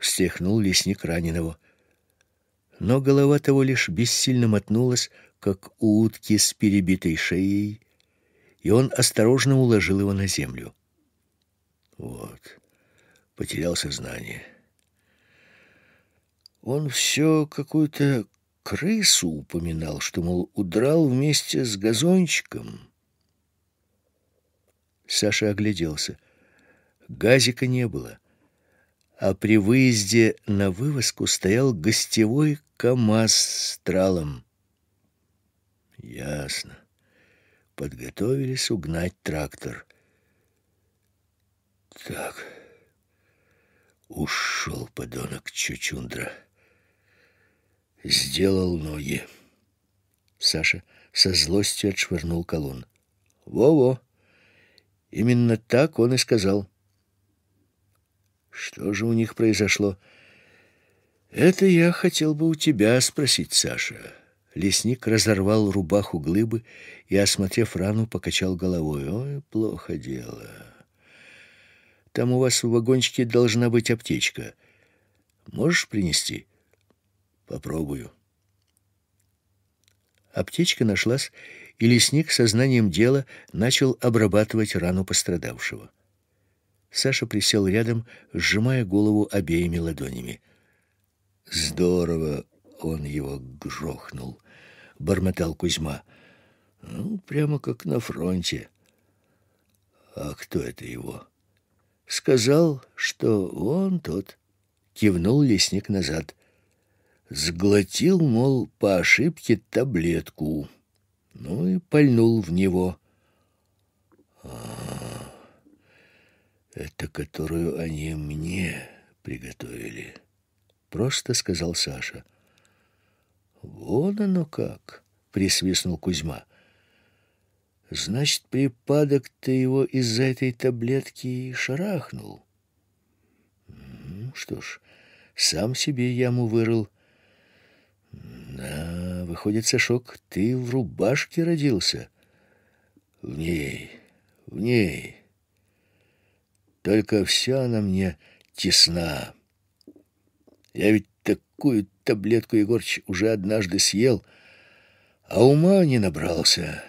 встряхнул лесник раненого. Но голова того лишь бессильно мотнулась, как у утки с перебитой шеей, и он осторожно уложил его на землю. Вот. Потерял сознание. Он все какую-то крысу упоминал, что, мол, удрал вместе с газончиком. Саша огляделся. Газика не было а при выезде на вывозку стоял гостевой КАМАЗ с тралом. Ясно. Подготовились угнать трактор. Так. Ушел подонок Чучундра. Сделал ноги. Саша со злостью отшвырнул колонн. Во-во. Именно так он и сказал. Что же у них произошло? Это я хотел бы у тебя спросить, Саша. Лесник разорвал рубаху глыбы и, осмотрев рану, покачал головой. Ой, плохо дело. Там у вас в вагончике должна быть аптечка. Можешь принести? Попробую. Аптечка нашлась, и лесник со знанием дела начал обрабатывать рану пострадавшего. Саша присел рядом, сжимая голову обеими ладонями. Здорово он его грохнул, бормотал Кузьма. Ну, прямо как на фронте. А кто это его? Сказал, что он тот. Кивнул лесник назад. Сглотил, мол, по ошибке таблетку. Ну и пальнул в него. Это которую они мне приготовили, просто сказал Саша. Вон оно как, присвистнул Кузьма. Значит, припадок ты его из-за этой таблетки и шарахнул. Ну что ж, сам себе яму вырыл. Да, выходит, Сашок, ты в рубашке родился. В ней, в ней. Только вся она мне тесна. Я ведь такую таблетку, Егорыч, уже однажды съел, а ума не набрался.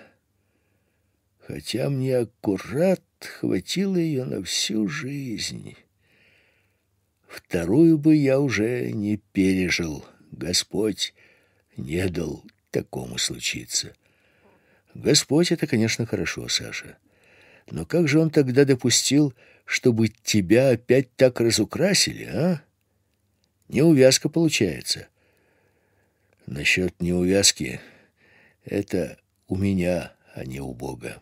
Хотя мне аккурат хватило ее на всю жизнь. Вторую бы я уже не пережил. Господь не дал такому случиться. Господь — это, конечно, хорошо, Саша. Но как же он тогда допустил чтобы тебя опять так разукрасили, а? Неувязка получается. Насчет неувязки — это у меня, а не у Бога.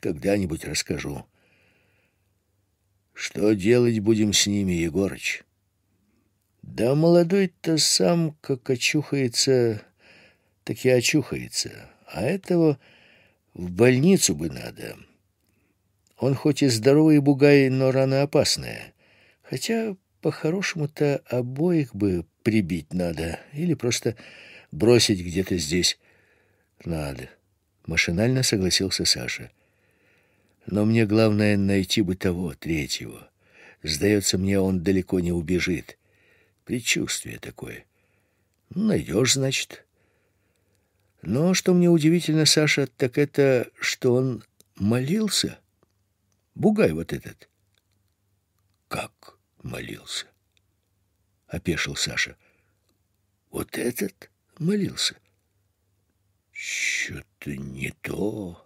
Когда-нибудь расскажу. Что делать будем с ними, Егорыч? Да молодой-то сам, как очухается, так и очухается. А этого в больницу бы надо». Он хоть и здоровый бугай, но рана опасная. Хотя, по-хорошему-то, обоих бы прибить надо или просто бросить где-то здесь. Надо. Машинально согласился Саша. Но мне главное найти бы того, третьего. Сдается мне, он далеко не убежит. Предчувствие такое. Ну, найдешь, значит. Но что мне удивительно, Саша, так это, что он молился. Бугай вот этот. Как молился? Опешил Саша. Вот этот молился? Что-то не то.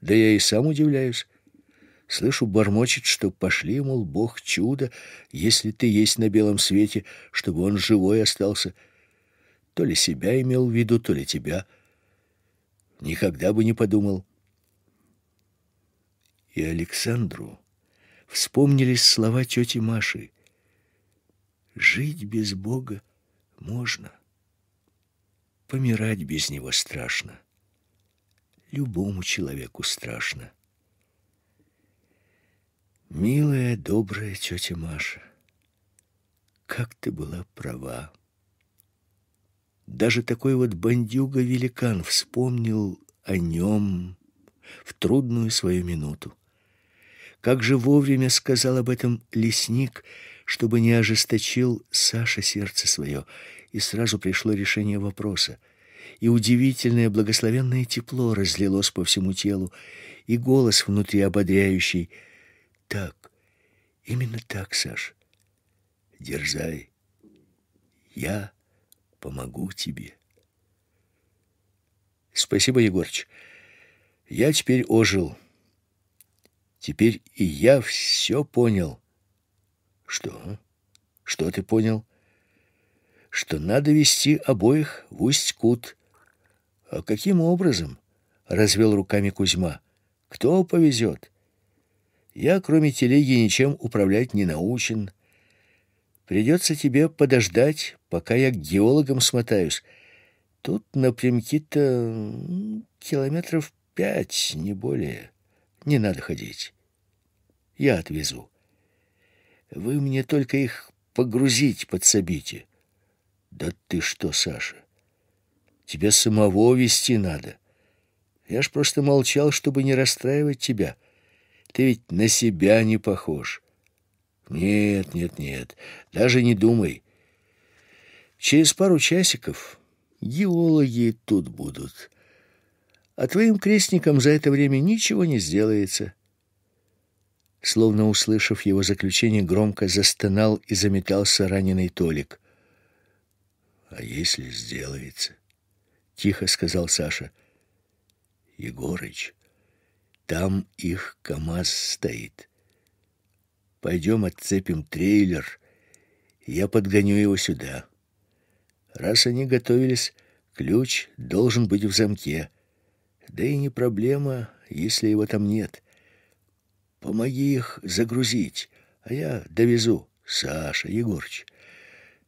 Да я и сам удивляюсь. Слышу, бормочет, что пошли, мол, Бог чудо, если ты есть на белом свете, чтобы он живой остался. То ли себя имел в виду, то ли тебя. Никогда бы не подумал и Александру вспомнились слова тети Маши. «Жить без Бога можно, помирать без Него страшно, любому человеку страшно». «Милая, добрая тетя Маша, как ты была права!» Даже такой вот бандюга-великан вспомнил о нем в трудную свою минуту. Как же вовремя сказал об этом лесник, чтобы не ожесточил Саша сердце свое, и сразу пришло решение вопроса. И удивительное благословенное тепло разлилось по всему телу, и голос внутри ободряющий. Так, именно так, Саш. Дерзай. Я помогу тебе. Спасибо, Егорыч. Я теперь ожил. Теперь и я все понял. Что? Что ты понял? Что надо вести обоих в Усть-Кут. А каким образом? Развел руками Кузьма. Кто повезет? Я, кроме телеги, ничем управлять не научен. Придется тебе подождать, пока я к геологам смотаюсь. Тут напрямки-то километров пять, не более. Не надо ходить я отвезу. Вы мне только их погрузить подсобите. Да ты что, Саша, тебя самого вести надо. Я ж просто молчал, чтобы не расстраивать тебя. Ты ведь на себя не похож. Нет, нет, нет, даже не думай. Через пару часиков геологи тут будут. А твоим крестникам за это время ничего не сделается. Словно услышав его заключение, громко застонал и заметался раненый Толик. А если сделается? тихо сказал Саша. Егорыч, там их КАМАЗ стоит. Пойдем отцепим трейлер, я подгоню его сюда. Раз они готовились, ключ должен быть в замке. Да и не проблема, если его там нет. Помоги их загрузить, а я довезу. Саша, Егорыч,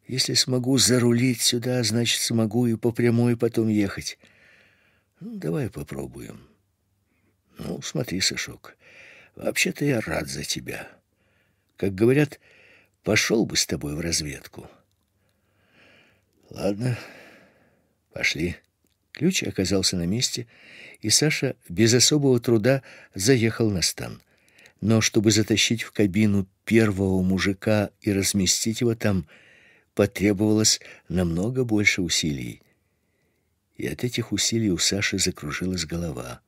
если смогу зарулить сюда, значит, смогу и по прямой потом ехать. Ну, давай попробуем. Ну, смотри, Сашок, вообще-то я рад за тебя. Как говорят, пошел бы с тобой в разведку. Ладно, пошли. Ключ оказался на месте, и Саша без особого труда заехал на стан но чтобы затащить в кабину первого мужика и разместить его там, потребовалось намного больше усилий. И от этих усилий у Саши закружилась голова.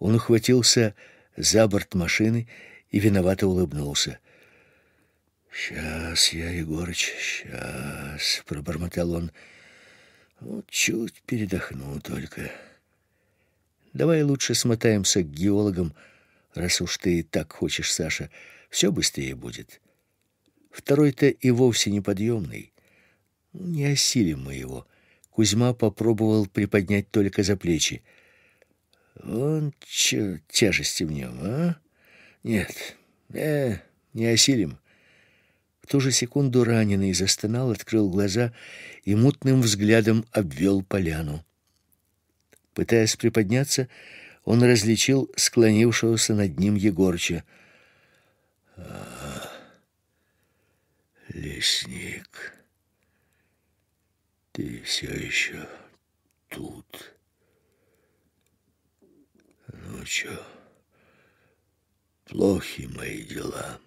Он ухватился за борт машины и виновато улыбнулся. «Сейчас я, Егорыч, сейчас», — пробормотал он. «Вот чуть передохну только. Давай лучше смотаемся к геологам, — Раз уж ты так хочешь, Саша, все быстрее будет. Второй-то и вовсе неподъемный. Не осилим мы его. Кузьма попробовал приподнять только за плечи. Он че, тяжести в нем, а? Нет, э, не осилим. В ту же секунду раненый застонал, открыл глаза и мутным взглядом обвел поляну. Пытаясь приподняться, он различил склонившегося над ним Егорча. «А, лесник, ты все еще тут? Ну что, плохи мои дела?»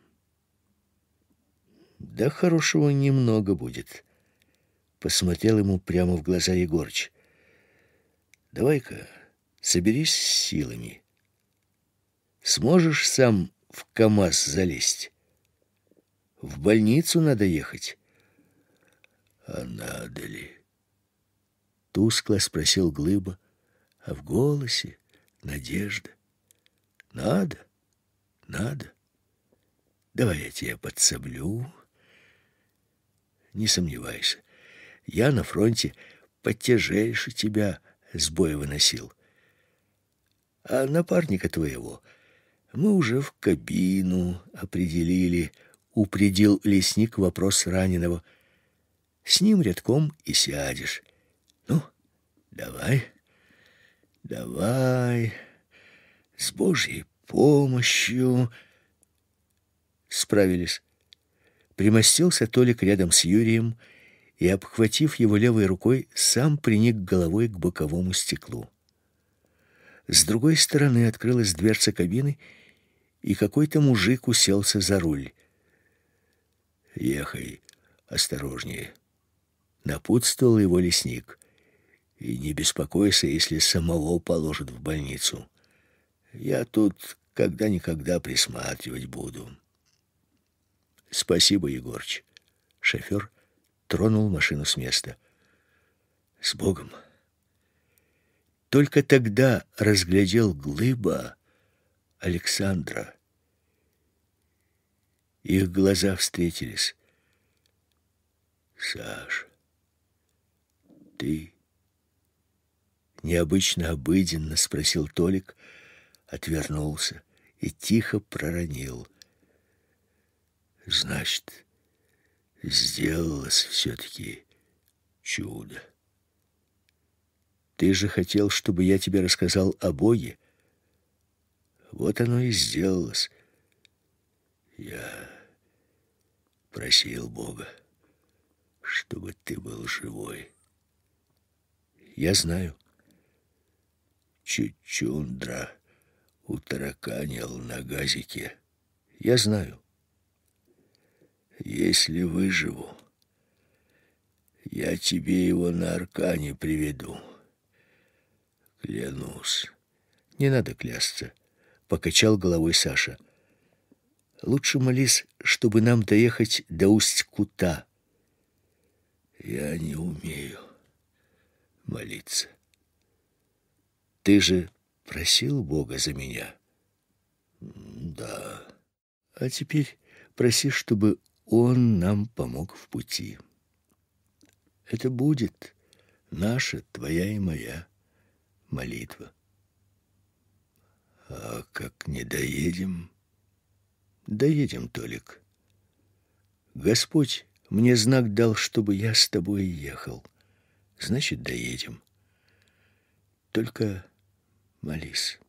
«Да хорошего немного будет», — посмотрел ему прямо в глаза Егорч. «Давай-ка...» соберись с силами. Сможешь сам в КамАЗ залезть? В больницу надо ехать. А надо ли? Тускло спросил Глыба, а в голосе надежда. Надо, надо. Давай я тебя подсоблю. Не сомневайся, я на фронте потяжельше тебя с боя выносил а напарника твоего мы уже в кабину определили, упредил лесник вопрос раненого. С ним рядком и сядешь. Ну, давай, давай, с Божьей помощью. Справились. Примостился Толик рядом с Юрием и, обхватив его левой рукой, сам приник головой к боковому стеклу. С другой стороны открылась дверца кабины, и какой-то мужик уселся за руль. «Ехай осторожнее», — напутствовал его лесник. «И не беспокойся, если самого положат в больницу. Я тут когда-никогда присматривать буду». «Спасибо, Егорыч». Шофер тронул машину с места. «С Богом!» Только тогда разглядел глыба Александра. Их глаза встретились. Саш, ты необычно обыденно спросил Толик, отвернулся и тихо проронил. Значит, сделалось все-таки чудо. Ты же хотел, чтобы я тебе рассказал о Боге. Вот оно и сделалось. Я просил Бога, чтобы ты был живой. Я знаю. Чучундра утараканил на газике. Я знаю. Если выживу, я тебе его на Аркане приведу. Клянусь. Не надо клясться, покачал головой Саша. Лучше молись, чтобы нам доехать до Усть-Кута. Я не умею молиться. Ты же просил Бога за меня. Да. А теперь проси, чтобы он нам помог в пути. Это будет наша, твоя и моя молитва. А как не доедем? Доедем, Толик. Господь мне знак дал, чтобы я с тобой ехал. Значит, доедем. Только молись.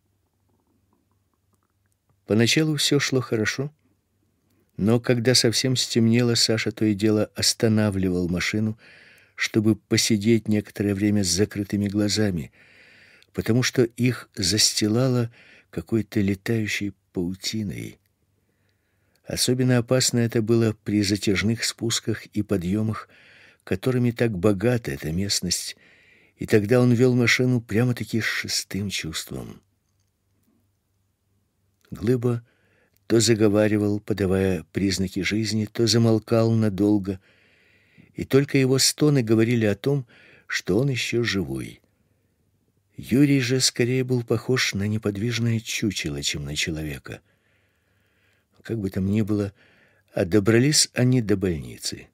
Поначалу все шло хорошо, но когда совсем стемнело, Саша то и дело останавливал машину, чтобы посидеть некоторое время с закрытыми глазами — потому что их застилало какой-то летающей паутиной. Особенно опасно это было при затяжных спусках и подъемах, которыми так богата эта местность, и тогда он вел машину прямо-таки с шестым чувством. Глыба то заговаривал, подавая признаки жизни, то замолкал надолго, и только его стоны говорили о том, что он еще живой. Юрий же скорее был похож на неподвижное чучело, чем на человека. Как бы там ни было, а добрались они до больницы.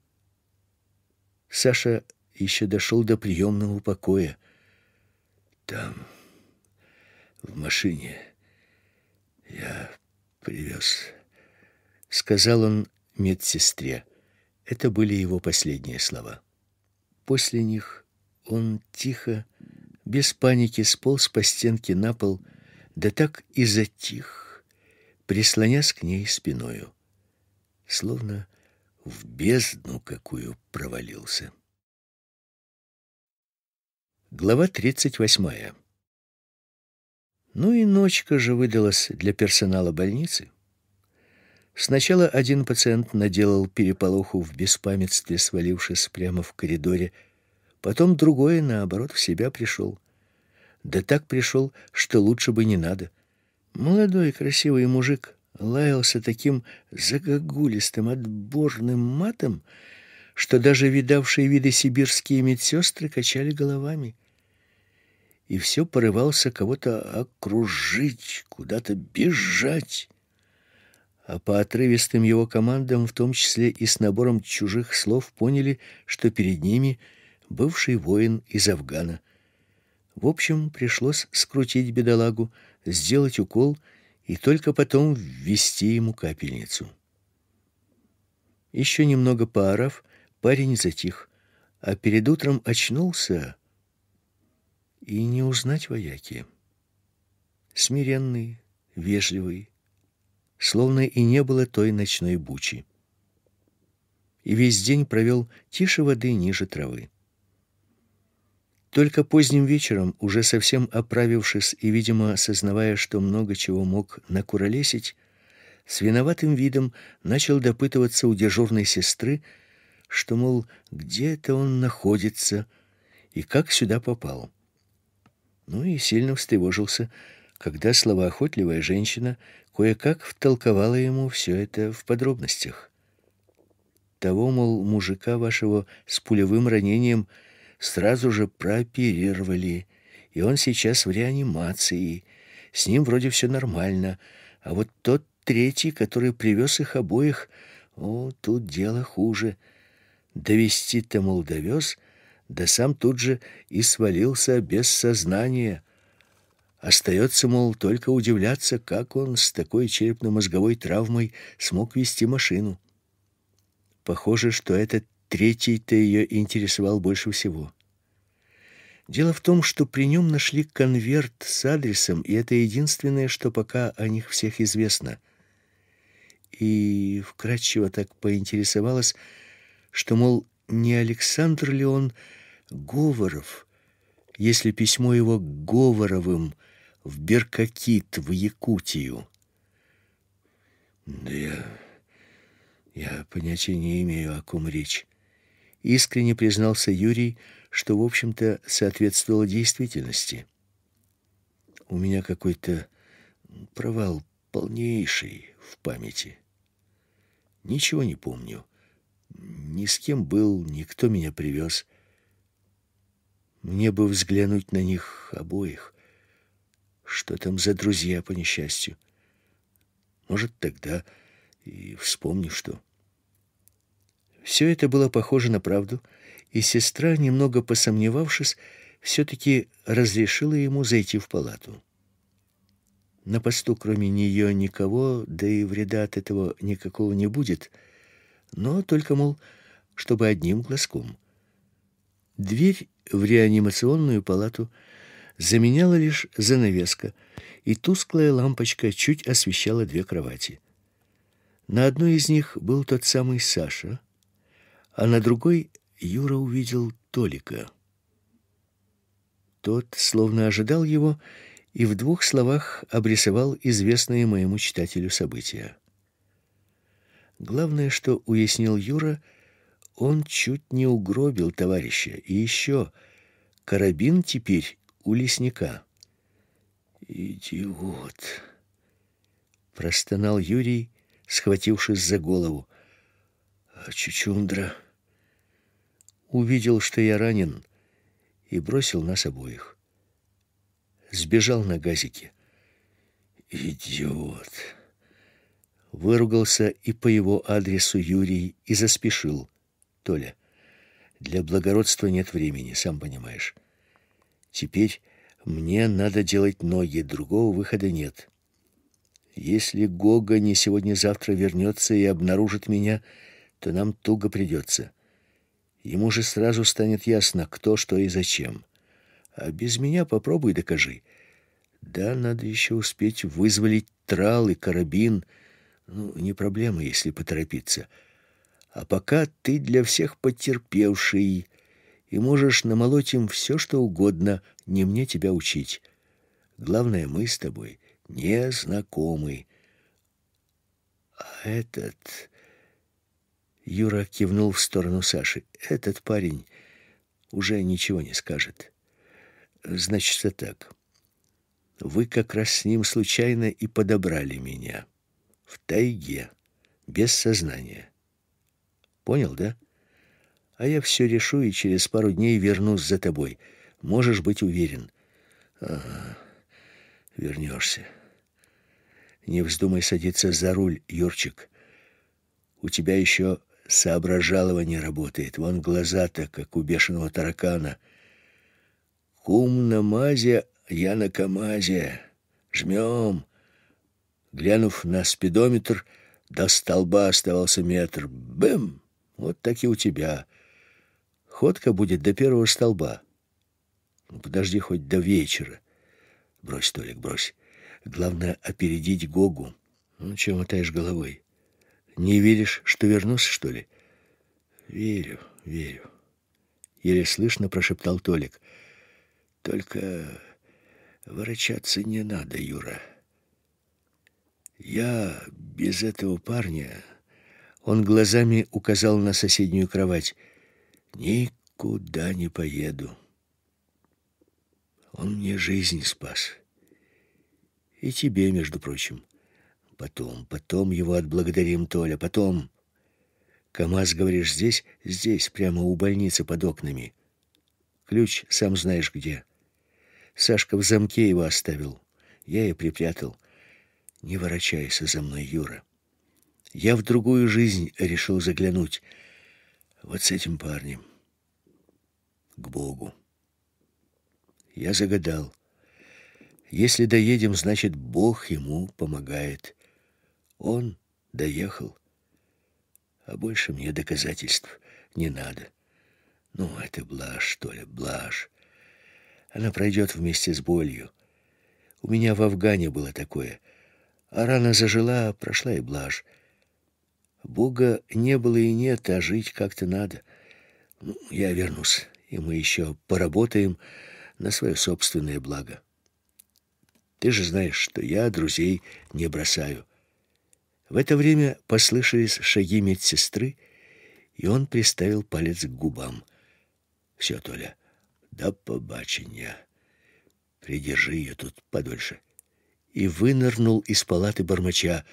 Саша еще дошел до приемного покоя. Там, в машине, я привез, сказал он медсестре. Это были его последние слова. После них он тихо без паники сполз по стенке на пол, да так и затих, прислонясь к ней спиною, словно в бездну какую провалился. Глава тридцать восьмая. Ну и ночка же выдалась для персонала больницы. Сначала один пациент наделал переполоху в беспамятстве, свалившись прямо в коридоре, Потом другой, наоборот, в себя пришел. Да так пришел, что лучше бы не надо. Молодой красивый мужик лаялся таким загогулистым, отборным матом, что даже видавшие виды сибирские медсестры качали головами. И все порывался кого-то окружить, куда-то бежать. А по отрывистым его командам, в том числе и с набором чужих слов, поняли, что перед ними — бывший воин из Афгана. В общем, пришлось скрутить бедолагу, сделать укол и только потом ввести ему капельницу. Еще немного поорав, парень затих, а перед утром очнулся и не узнать вояки. Смиренный, вежливый, словно и не было той ночной бучи. И весь день провел тише воды ниже травы. Только поздним вечером, уже совсем оправившись и, видимо, сознавая, что много чего мог накуролесить, с виноватым видом начал допытываться у дежурной сестры, что мол, где это он находится и как сюда попал. Ну и сильно встревожился, когда словоохотливая женщина кое-как втолковала ему все это в подробностях. Того мол мужика вашего с пулевым ранением сразу же прооперировали, и он сейчас в реанимации. С ним вроде все нормально, а вот тот третий, который привез их обоих, о, тут дело хуже. Довести-то, мол, довез, да сам тут же и свалился без сознания. Остается, мол, только удивляться, как он с такой черепно-мозговой травмой смог вести машину. Похоже, что этот Третий-то ее интересовал больше всего. Дело в том, что при нем нашли конверт с адресом, и это единственное, что пока о них всех известно. И вкратчиво так поинтересовалась, что мол не Александр ли он Говоров, если письмо его к Говоровым в Беркакит в Якутию. Да я я понятия не имею, о ком речь искренне признался Юрий, что, в общем-то, соответствовало действительности. У меня какой-то провал полнейший в памяти. Ничего не помню. Ни с кем был, никто меня привез. Мне бы взглянуть на них обоих. Что там за друзья по несчастью? Может, тогда и вспомню, что... Все это было похоже на правду, и сестра, немного посомневавшись, все таки разрешила ему зайти в палату. На посту кроме нее никого, да и вреда от этого никакого не будет, но только мол, чтобы одним глазком. Дверь в реанимационную палату заменяла лишь занавеска, и тусклая лампочка чуть освещала две кровати. На одной из них был тот самый Саша, а на другой Юра увидел Толика. Тот словно ожидал его и в двух словах обрисовал известные моему читателю события. Главное, что уяснил Юра, он чуть не угробил товарища. И еще карабин теперь у лесника. «Идиот!» — простонал Юрий, схватившись за голову. «А Чучундра...» увидел, что я ранен, и бросил нас обоих. Сбежал на газике. «Идиот!» Выругался и по его адресу Юрий и заспешил. «Толя, для благородства нет времени, сам понимаешь. Теперь мне надо делать ноги, другого выхода нет. Если Гога не сегодня-завтра вернется и обнаружит меня, то нам туго придется». Ему же сразу станет ясно, кто, что и зачем. А без меня попробуй докажи. Да, надо еще успеть вызволить трал и карабин. Ну, не проблема, если поторопиться. А пока ты для всех потерпевший и можешь намолоть им все, что угодно, не мне тебя учить. Главное, мы с тобой не знакомы. А этот... Юра кивнул в сторону Саши. Этот парень уже ничего не скажет. Значит, так. Вы как раз с ним случайно и подобрали меня в тайге, без сознания. Понял, да? А я все решу и через пару дней вернусь за тобой. Можешь быть уверен. Ага. Вернешься. Не вздумай садиться за руль, Юрчик. У тебя еще соображалова не работает. Вон глаза-то, как у бешеного таракана. Кум на мазе, я на камазе. Жмем. Глянув на спидометр, до столба оставался метр. Бэм! Вот так и у тебя. Ходка будет до первого столба. Ну, подожди хоть до вечера. Брось, Толик, брось. Главное, опередить Гогу. Ну, чем мотаешь головой? Не веришь, что вернусь, что ли? Верю, верю. Еле слышно прошептал Толик. Только ворочаться не надо, Юра. Я без этого парня... Он глазами указал на соседнюю кровать. «Никуда не поеду. Он мне жизнь спас. И тебе, между прочим. Потом, потом его отблагодарим, Толя, потом. КамАЗ, говоришь, здесь? Здесь, прямо у больницы под окнами. Ключ сам знаешь где. Сашка в замке его оставил. Я и припрятал. Не ворочайся за мной, Юра. Я в другую жизнь решил заглянуть. Вот с этим парнем. К Богу. Я загадал. Если доедем, значит, Бог ему помогает. — он доехал. А больше мне доказательств не надо. Ну, это блажь, что ли, блажь. Она пройдет вместе с болью. У меня в Афгане было такое. А рана зажила, прошла и блажь. Бога не было и нет, а жить как-то надо. Ну, я вернусь, и мы еще поработаем на свое собственное благо. Ты же знаешь, что я друзей не бросаю. В это время послышались шаги медсестры, и он приставил палец к губам. «Все, Толя, до побачення. Придержи ее тут подольше». И вынырнул из палаты бормоча.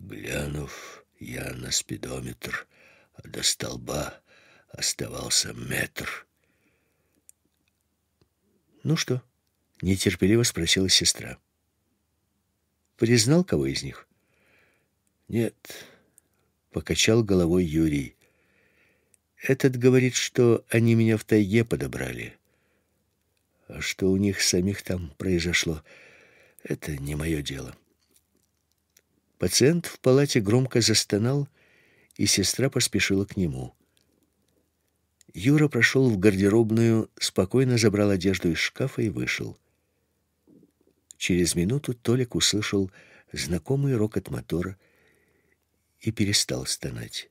Глянув я на спидометр, а до столба оставался метр. «Ну что?» — нетерпеливо спросила сестра. «Признал кого из них?» Нет, покачал головой Юрий. Этот говорит, что они меня в тайге подобрали. А что у них самих там произошло, это не мое дело. Пациент в палате громко застонал, и сестра поспешила к нему. Юра прошел в гардеробную, спокойно забрал одежду из шкафа и вышел. Через минуту Толик услышал знакомый рокот мотора — и перестал стонать.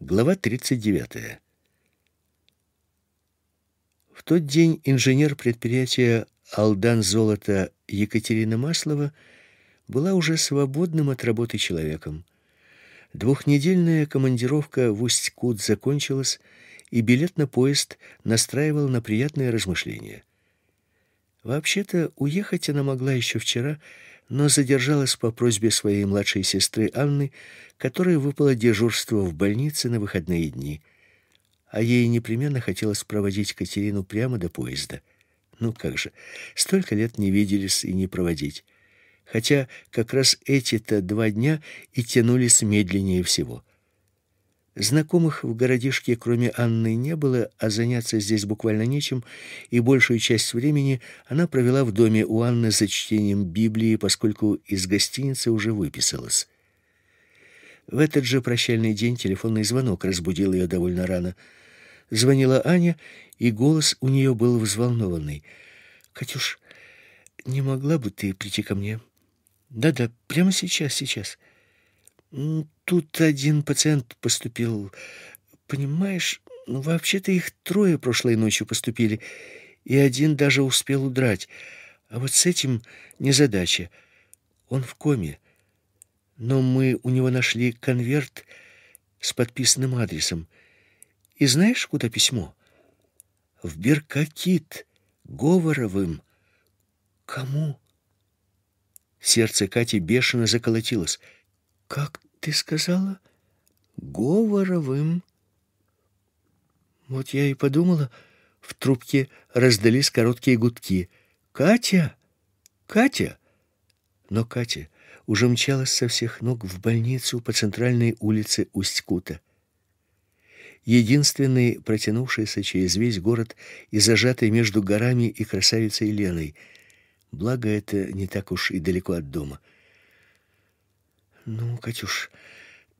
Глава 39. В тот день инженер предприятия «Алдан Золото» Екатерина Маслова была уже свободным от работы человеком. Двухнедельная командировка в Усть-Кут закончилась, и билет на поезд настраивал на приятные размышления. Вообще-то уехать она могла еще вчера, но задержалась по просьбе своей младшей сестры Анны, которая выпала дежурство в больнице на выходные дни. А ей непременно хотелось проводить Катерину прямо до поезда. Ну как же, столько лет не виделись и не проводить. Хотя как раз эти-то два дня и тянулись медленнее всего. Знакомых в городишке, кроме Анны, не было, а заняться здесь буквально нечем, и большую часть времени она провела в доме у Анны за чтением Библии, поскольку из гостиницы уже выписалась. В этот же прощальный день телефонный звонок разбудил ее довольно рано. Звонила Аня, и голос у нее был взволнованный. «Катюш, не могла бы ты прийти ко мне?» «Да-да, прямо сейчас, сейчас» тут один пациент поступил. Понимаешь, ну вообще-то их трое прошлой ночью поступили, и один даже успел удрать. А вот с этим незадача. Он в коме. Но мы у него нашли конверт с подписанным адресом. И знаешь, куда письмо? В Беркакит, Говоровым. Кому? Сердце Кати бешено заколотилось. Как ты сказала, говоровым. Вот я и подумала, в трубке раздались короткие гудки. Катя, Катя. Но Катя уже мчалась со всех ног в больницу по центральной улице Усть-Кута. Единственный протянувшийся через весь город и зажатый между горами и красавицей Леной. Благо это не так уж и далеко от дома. «Ну, Катюш,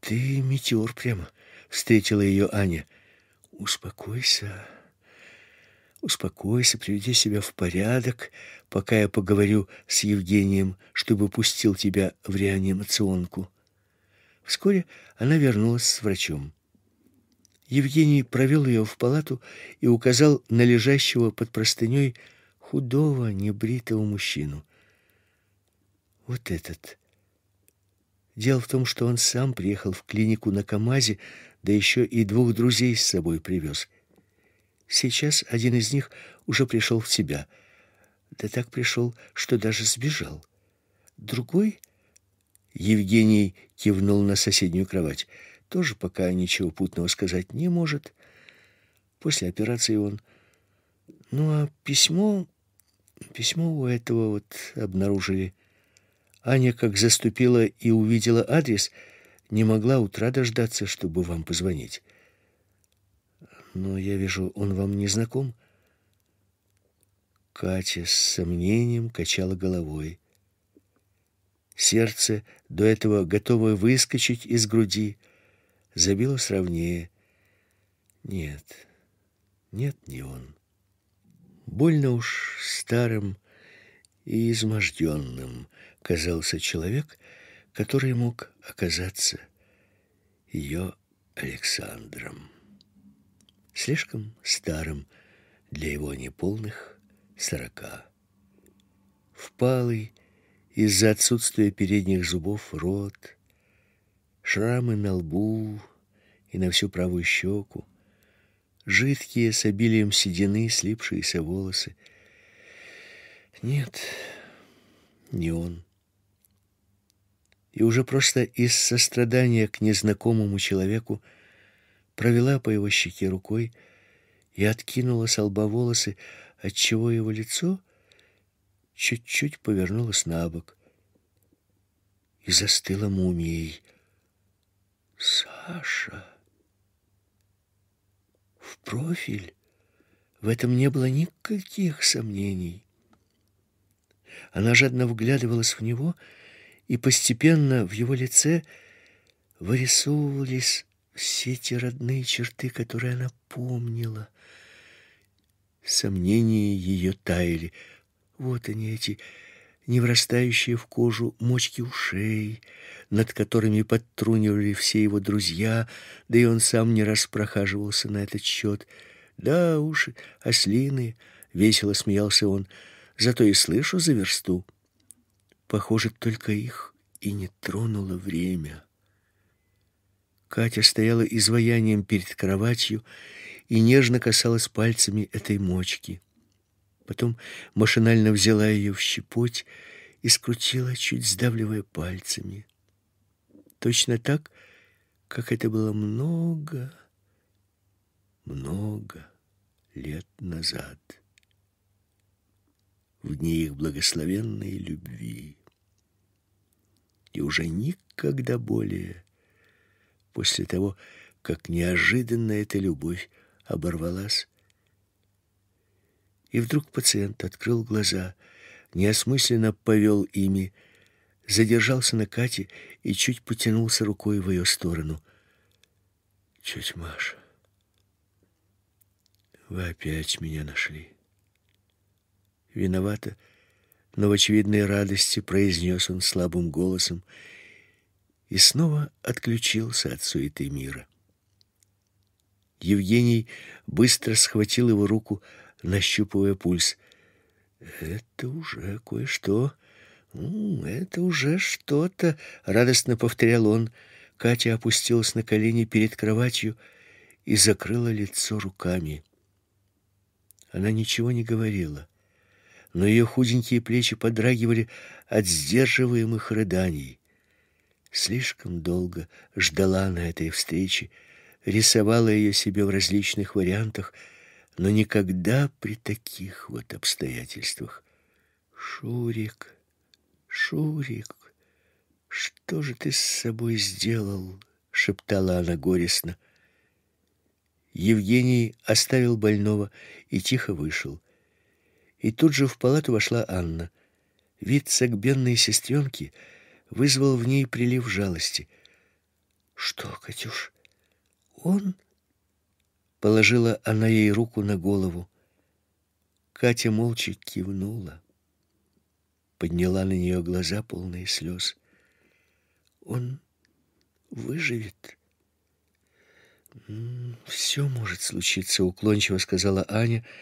ты метеор прямо», — встретила ее Аня. «Успокойся, успокойся, приведи себя в порядок, пока я поговорю с Евгением, чтобы пустил тебя в реанимационку». Вскоре она вернулась с врачом. Евгений провел ее в палату и указал на лежащего под простыней худого, небритого мужчину. «Вот этот», Дело в том, что он сам приехал в клинику на КАМАЗе, да еще и двух друзей с собой привез. Сейчас один из них уже пришел в себя. Да так пришел, что даже сбежал. Другой Евгений кивнул на соседнюю кровать. Тоже пока ничего путного сказать не может. После операции он Ну а письмо письмо у этого вот обнаружили Аня, как заступила и увидела адрес, не могла утра дождаться, чтобы вам позвонить. Но я вижу, он вам не знаком. Катя с сомнением качала головой. Сердце, до этого готовое выскочить из груди, забилось ровнее. Нет, нет, не он. Больно уж старым и изможденным, казался человек, который мог оказаться ее Александром. Слишком старым для его неполных сорока. Впалый из-за отсутствия передних зубов рот, шрамы на лбу и на всю правую щеку, жидкие с обилием седины слипшиеся волосы. Нет, не он и уже просто из сострадания к незнакомому человеку провела по его щеке рукой и откинула с лба волосы, отчего его лицо чуть-чуть повернулось на бок и застыло мумией. Саша! В профиль! В этом не было никаких сомнений. Она жадно вглядывалась в него и и постепенно в его лице вырисовывались все те родные черты, которые она помнила. Сомнения ее таяли. Вот они, эти не врастающие в кожу мочки ушей, над которыми подтрунивали все его друзья, да и он сам не раз прохаживался на этот счет. «Да, уши ослиные», — весело смеялся он, — «зато и слышу за версту». Похоже, только их и не тронуло время. Катя стояла изваянием перед кроватью и нежно касалась пальцами этой мочки. Потом машинально взяла ее в щепоть и скрутила, чуть сдавливая пальцами. Точно так, как это было много, много лет назад в дни их благословенной любви. И уже никогда более, после того, как неожиданно эта любовь оборвалась, и вдруг пациент открыл глаза, неосмысленно повел ими, задержался на Кате и чуть потянулся рукой в ее сторону. «Чуть, Маша, вы опять меня нашли» виновата, но в очевидной радости произнес он слабым голосом и снова отключился от суеты мира. Евгений быстро схватил его руку, нащупывая пульс. «Это уже кое-что. Это уже что-то», — радостно повторял он. Катя опустилась на колени перед кроватью и закрыла лицо руками. Она ничего не говорила но ее худенькие плечи подрагивали от сдерживаемых рыданий. Слишком долго ждала на этой встрече, рисовала ее себе в различных вариантах, но никогда при таких вот обстоятельствах. «Шурик, Шурик, что же ты с собой сделал?» — шептала она горестно. Евгений оставил больного и тихо вышел. И тут же в палату вошла Анна. Вид согбенной сестренки вызвал в ней прилив жалости. «Что, Катюш, он?» Положила она ей руку на голову. Катя молча кивнула. Подняла на нее глаза, полные слез. «Он выживет?» «Все может случиться», — уклончиво сказала Аня, —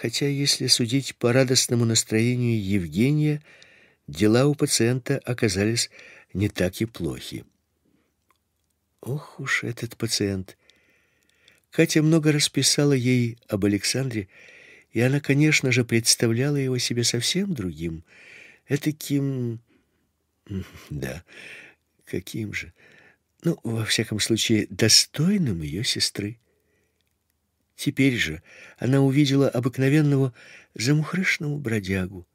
Хотя, если судить по радостному настроению Евгения, дела у пациента оказались не так и плохи. Ох уж этот пациент. Катя много расписала ей об Александре, и она, конечно же, представляла его себе совсем другим, этаким... да, каким же... ну, во всяком случае, достойным ее сестры. Теперь же она увидела обыкновенного замухрышного бродягу,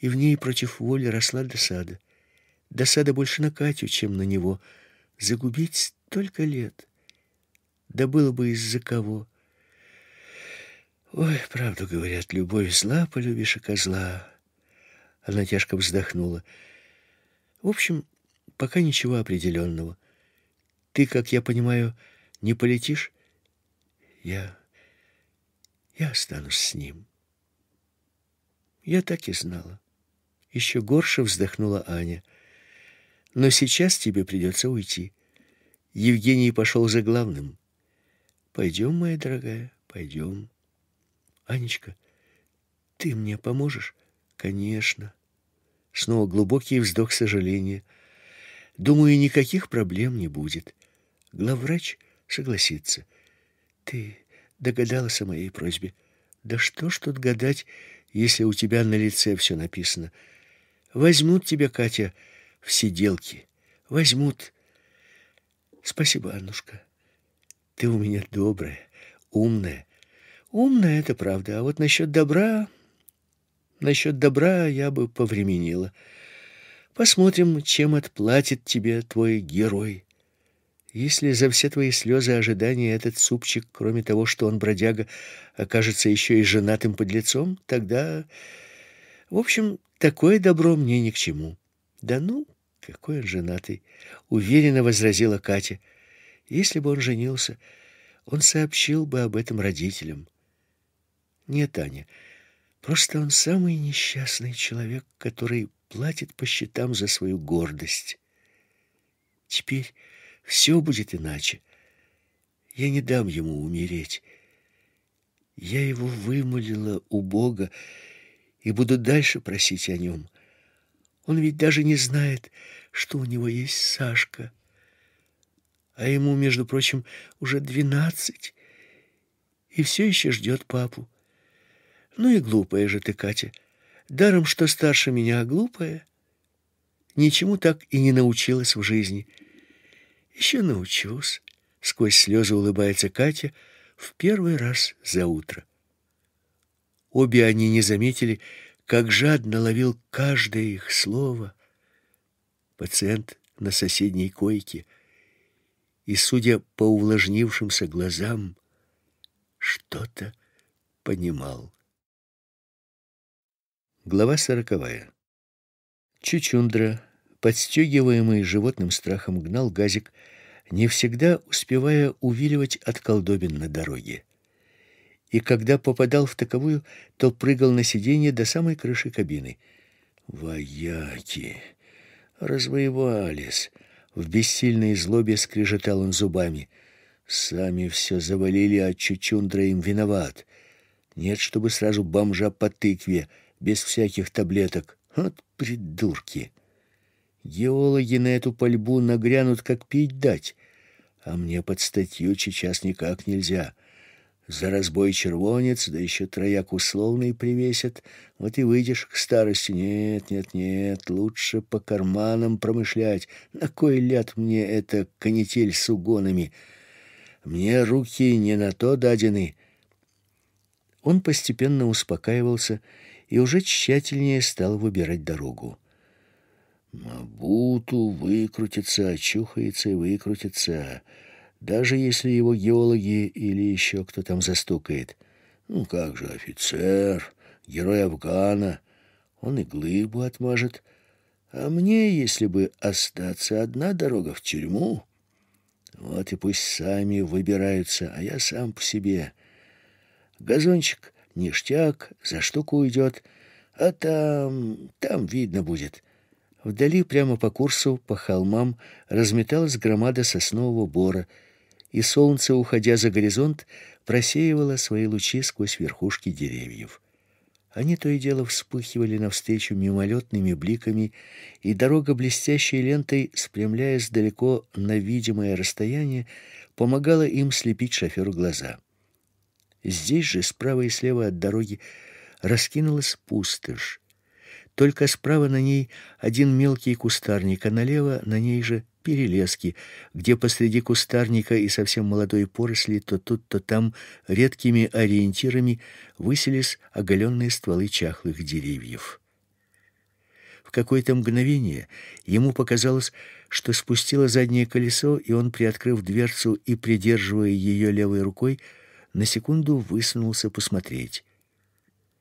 и в ней против воли росла досада. Досада больше на Катю, чем на него. Загубить столько лет. Да было бы из-за кого. Ой, правду говорят, любовь зла, полюбишь и козла. Она тяжко вздохнула. В общем, пока ничего определенного. Ты, как я понимаю, не полетишь? Я... я останусь с ним. Я так и знала. Еще горше вздохнула Аня. Но сейчас тебе придется уйти. Евгений пошел за главным. Пойдем, моя дорогая, пойдем. Анечка, ты мне поможешь? Конечно. Снова глубокий вздох сожаления. Думаю, никаких проблем не будет. Главврач согласится ты догадалась о моей просьбе. Да что ж тут гадать, если у тебя на лице все написано. Возьмут тебя, Катя, в сиделки. Возьмут. Спасибо, Аннушка. Ты у меня добрая, умная. Умная это правда, а вот насчет добра насчет добра я бы повременила. Посмотрим, чем отплатит тебе твой герой. Если за все твои слезы ожидания этот супчик, кроме того, что он бродяга, окажется еще и женатым подлецом, тогда в общем, такое добро мне ни к чему. Да ну, какой он женатый, уверенно возразила Катя. Если бы он женился, он сообщил бы об этом родителям. Нет, Аня, просто он самый несчастный человек, который платит по счетам за свою гордость. Теперь все будет иначе. Я не дам ему умереть. Я его вымолила у Бога и буду дальше просить о нем. Он ведь даже не знает, что у него есть Сашка. А ему, между прочим, уже двенадцать, и все еще ждет папу. Ну и глупая же ты, Катя. Даром, что старше меня, глупая. Ничему так и не научилась в жизни. — еще научусь. Сквозь слезы улыбается Катя в первый раз за утро. Обе они не заметили, как жадно ловил каждое их слово пациент на соседней койке. И, судя по увлажнившимся глазам, что-то понимал. Глава сороковая. Чучундра подстегиваемый животным страхом, гнал газик, не всегда успевая увиливать от колдобин на дороге. И когда попадал в таковую, то прыгал на сиденье до самой крыши кабины. «Вояки! Развоевались!» В бессильной злобе скрежетал он зубами. «Сами все завалили, а Чучундра им виноват. Нет, чтобы сразу бомжа по тыкве, без всяких таблеток. Вот придурки!» Геологи на эту пальбу нагрянут, как пить дать. А мне под статью сейчас никак нельзя. За разбой червонец, да еще трояк условный привесят. Вот и выйдешь к старости. Нет, нет, нет, лучше по карманам промышлять. На кой ляд мне это канитель с угонами? Мне руки не на то дадены». Он постепенно успокаивался и уже тщательнее стал выбирать дорогу. Мабуту выкрутится, очухается и выкрутится, даже если его геологи или еще кто там застукает. Ну как же офицер, герой Афгана, он и глыбу отмажет. А мне, если бы остаться одна дорога в тюрьму, вот и пусть сами выбираются, а я сам по себе. Газончик ништяк, за штуку уйдет, а там, там видно будет». Вдали, прямо по курсу, по холмам, разметалась громада соснового бора, и солнце, уходя за горизонт, просеивало свои лучи сквозь верхушки деревьев. Они то и дело вспыхивали навстречу мимолетными бликами, и дорога блестящей лентой, спрямляясь далеко на видимое расстояние, помогала им слепить шоферу глаза. Здесь же, справа и слева от дороги, раскинулась пустошь, только справа на ней один мелкий кустарник, а налево на ней же перелески, где посреди кустарника и совсем молодой поросли то тут, то там редкими ориентирами высились оголенные стволы чахлых деревьев. В какое-то мгновение ему показалось, что спустило заднее колесо, и он, приоткрыв дверцу и придерживая ее левой рукой, на секунду высунулся посмотреть.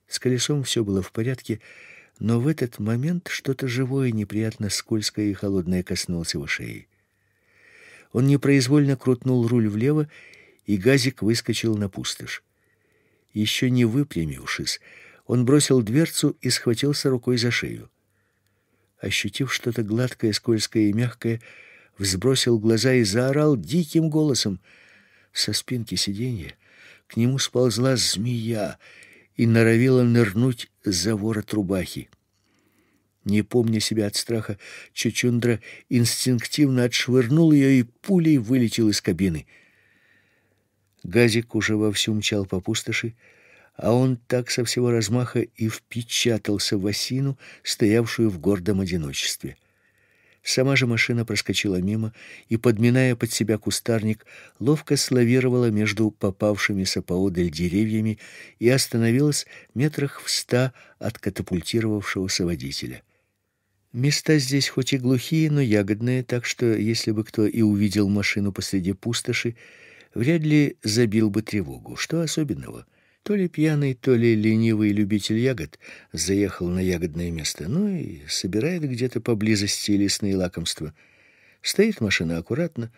С колесом все было в порядке, но в этот момент что-то живое, неприятно скользкое и холодное коснулось его шеи. Он непроизвольно крутнул руль влево, и газик выскочил на пустошь. Еще не выпрямившись, он бросил дверцу и схватился рукой за шею. Ощутив что-то гладкое, скользкое и мягкое, взбросил глаза и заорал диким голосом. Со спинки сиденья к нему сползла змея и норовила нырнуть за ворот рубахи. Не помня себя от страха, Чучундра инстинктивно отшвырнул ее и пулей вылетел из кабины. Газик уже вовсю мчал по пустоши, а он так со всего размаха и впечатался в осину, стоявшую в гордом одиночестве — Сама же машина проскочила мимо и, подминая под себя кустарник, ловко славировала между попавшимися поодаль деревьями и остановилась метрах в ста от катапультировавшегося водителя. Места здесь хоть и глухие, но ягодные, так что если бы кто и увидел машину посреди пустоши, вряд ли забил бы тревогу. Что особенного? — то ли пьяный, то ли ленивый любитель ягод заехал на ягодное место, ну и собирает где-то поблизости лесные лакомства. Стоит машина аккуратно,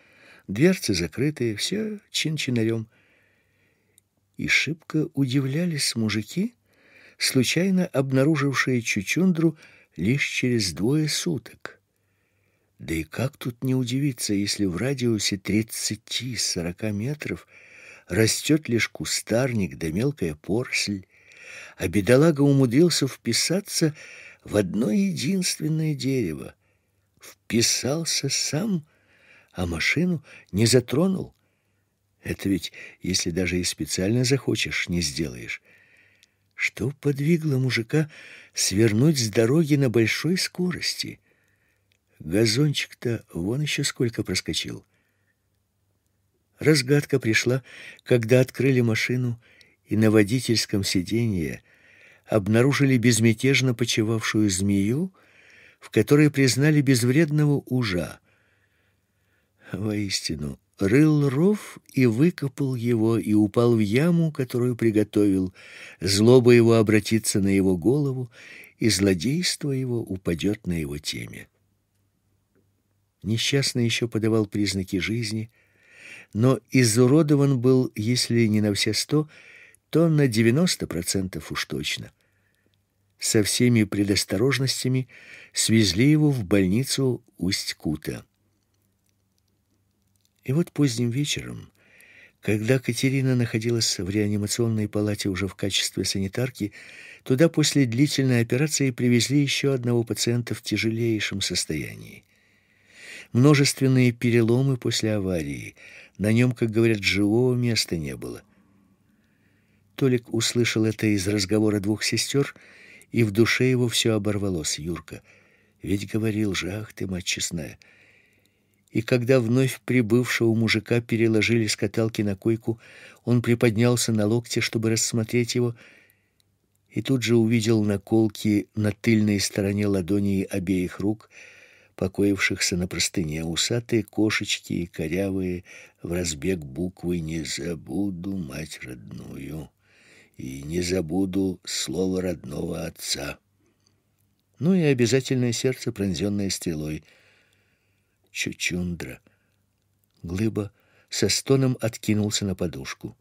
дверцы закрытые, все чин-чинарем. И шибко удивлялись мужики, случайно обнаружившие чучундру лишь через двое суток. Да и как тут не удивиться, если в радиусе 30-40 метров — растет лишь кустарник да мелкая поросль, а бедолага умудрился вписаться в одно единственное дерево. Вписался сам, а машину не затронул. Это ведь, если даже и специально захочешь, не сделаешь. Что подвигло мужика свернуть с дороги на большой скорости? Газончик-то вон еще сколько проскочил. Разгадка пришла, когда открыли машину и на водительском сиденье обнаружили безмятежно почивавшую змею, в которой признали безвредного ужа. Воистину, рыл ров и выкопал его, и упал в яму, которую приготовил. Злоба его обратится на его голову, и злодейство его упадет на его теме. Несчастный еще подавал признаки жизни, но изуродован был, если не на все сто, то на девяносто процентов уж точно. Со всеми предосторожностями свезли его в больницу Усть-Кута. И вот поздним вечером, когда Катерина находилась в реанимационной палате уже в качестве санитарки, туда после длительной операции привезли еще одного пациента в тяжелейшем состоянии множественные переломы после аварии, на нем, как говорят, живого места не было. Толик услышал это из разговора двух сестер, и в душе его все оборвалось. Юрка, ведь говорил же, ах ты, мать честная. И когда вновь прибывшего мужика переложили с каталки на койку, он приподнялся на локте, чтобы рассмотреть его, и тут же увидел наколки на тыльной стороне ладони обеих рук — покоившихся на простыне, усатые кошечки и корявые в разбег буквы «Не забуду мать родную» и «Не забуду слово родного отца». Ну и обязательное сердце, пронзенное стрелой. Чучундра. Глыба со стоном откинулся на подушку.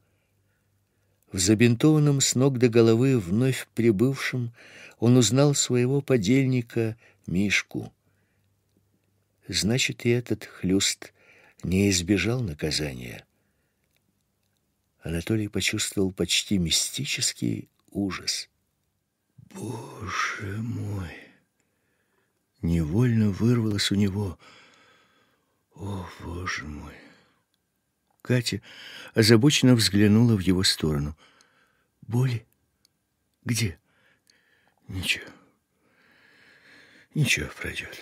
В забинтованном с ног до головы вновь прибывшем он узнал своего подельника Мишку. Значит, и этот хлюст не избежал наказания. Анатолий почувствовал почти мистический ужас. «Боже мой!» Невольно вырвалось у него. «О, боже мой!» Катя озабоченно взглянула в его сторону. «Боли? Где?» «Ничего. Ничего пройдет».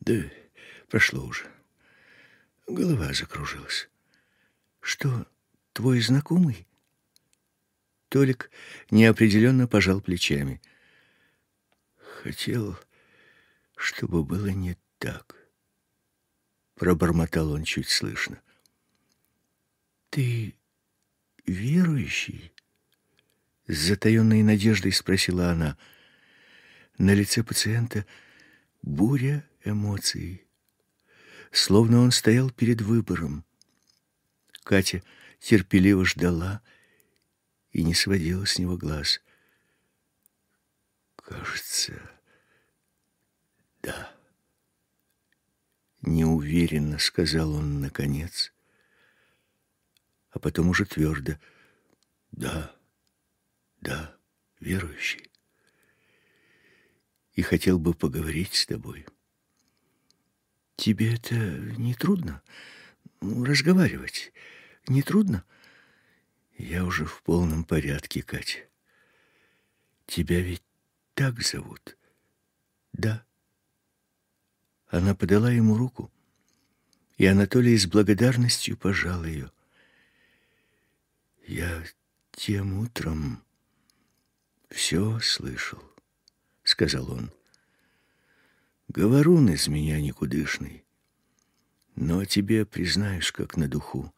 Да прошло уже. Голова закружилась. Что, твой знакомый? Толик неопределенно пожал плечами. Хотел, чтобы было не так. Пробормотал он чуть слышно. Ты верующий? С затаенной надеждой спросила она. На лице пациента буря эмоций. Словно он стоял перед выбором. Катя терпеливо ждала и не сводила с него глаз. Кажется, да. Неуверенно сказал он наконец, а потом уже твердо. Да. Да, верующий. И хотел бы поговорить с тобой. Тебе это не трудно? Ну, разговаривать не трудно? Я уже в полном порядке, Катя. Тебя ведь так зовут? Да. Она подала ему руку, и Анатолий с благодарностью пожал ее. Я тем утром все слышал, сказал он. Говорун из меня никудышный. Но тебе признаюсь, как на духу,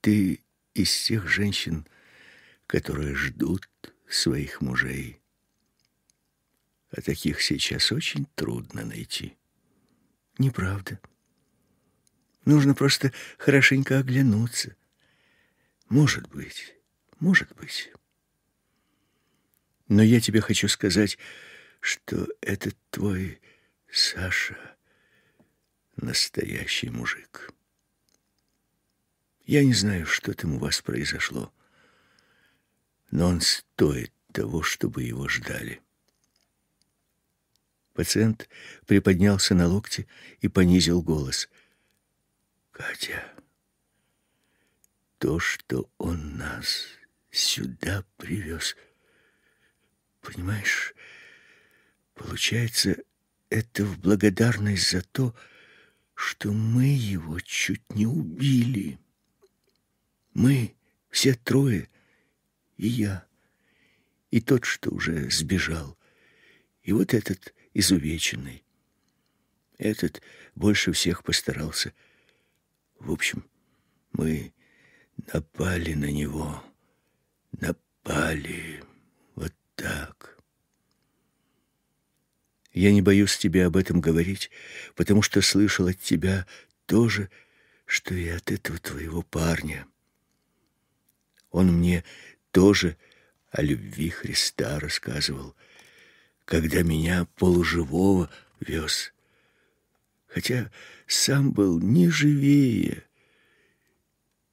ты из тех женщин, которые ждут своих мужей. А таких сейчас очень трудно найти. Неправда. Нужно просто хорошенько оглянуться. Может быть, может быть. Но я тебе хочу сказать, что этот твой Саша настоящий мужик. Я не знаю, что там у вас произошло, но он стоит того, чтобы его ждали. Пациент приподнялся на локте и понизил голос. «Катя, то, что он нас сюда привез, понимаешь, получается, это в благодарность за то, что мы его чуть не убили. Мы все трое, и я, и тот, что уже сбежал, и вот этот изувеченный. Этот больше всех постарался. В общем, мы напали на него, напали вот так. Я не боюсь тебе об этом говорить, потому что слышал от тебя то же, что и от этого твоего парня. Он мне тоже о любви Христа рассказывал, когда меня полуживого вез. Хотя сам был не живее.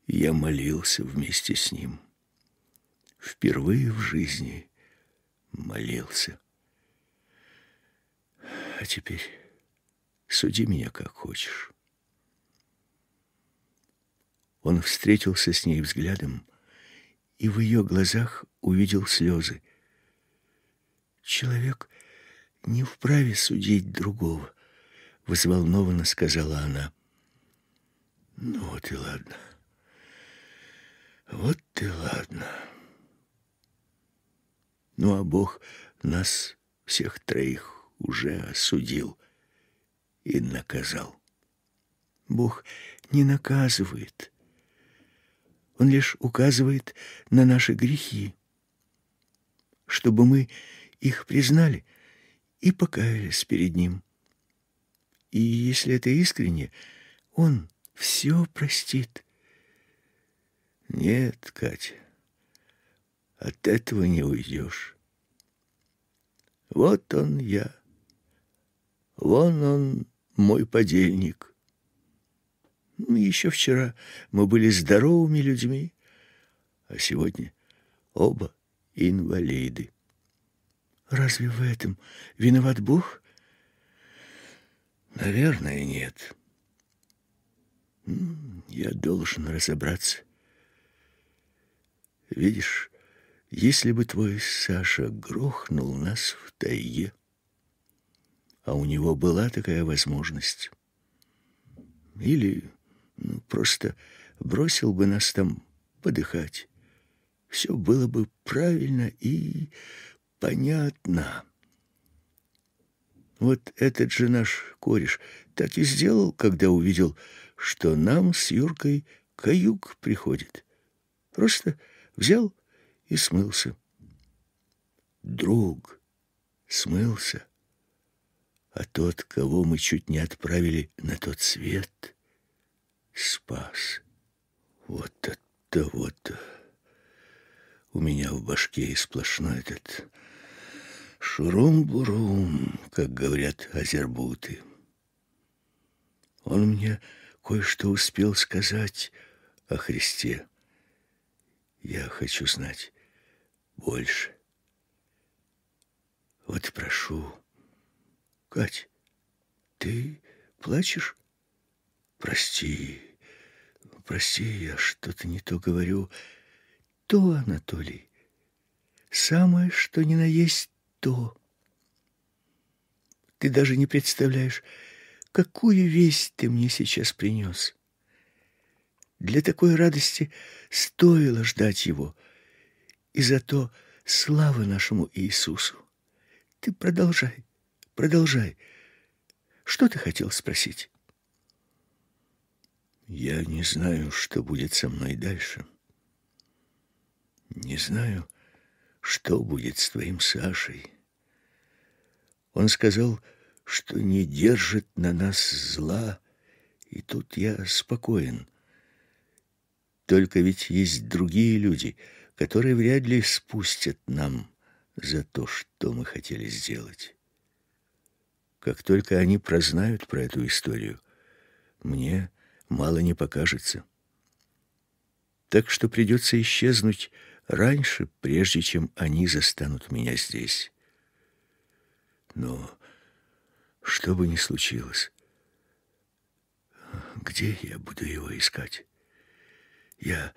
Я молился вместе с ним. Впервые в жизни молился. А теперь суди меня как хочешь. Он встретился с ней взглядом и в ее глазах увидел слезы. Человек не вправе судить другого, взволнованно сказала она. Ну вот и ладно. Вот и ладно. Ну а Бог нас всех троих уже осудил и наказал. Бог не наказывает. Он лишь указывает на наши грехи, чтобы мы их признали и покаялись перед Ним. И если это искренне, Он все простит. Нет, Катя, от этого не уйдешь. Вот он я, Вон он, мой подельник. Ну, Еще вчера мы были здоровыми людьми, а сегодня оба инвалиды. Разве в этом виноват Бог? Наверное, нет. Я должен разобраться. Видишь, если бы твой Саша грохнул нас в тайге, а у него была такая возможность. Или ну, просто бросил бы нас там подыхать. Все было бы правильно и понятно. Вот этот же наш кореш так и сделал, когда увидел, что нам с Юркой каюк приходит. Просто взял и смылся. Друг смылся а тот, кого мы чуть не отправили на тот свет, спас. Вот от того-то у меня в башке и сплошной этот шурум-бурум, как говорят азербуты. Он мне кое-что успел сказать о Христе. Я хочу знать больше. Вот прошу Кать, ты плачешь? Прости, прости, я что-то не то говорю. То, Анатолий, самое, что ни на есть то. Ты даже не представляешь, какую весть ты мне сейчас принес. Для такой радости стоило ждать его. И зато слава нашему Иисусу. Ты продолжай. Продолжай. Что ты хотел спросить? Я не знаю, что будет со мной дальше. Не знаю, что будет с твоим Сашей. Он сказал, что не держит на нас зла, и тут я спокоен. Только ведь есть другие люди, которые вряд ли спустят нам за то, что мы хотели сделать. Как только они прознают про эту историю, мне мало не покажется. Так что придется исчезнуть раньше, прежде чем они застанут меня здесь. Но что бы ни случилось, где я буду его искать? Я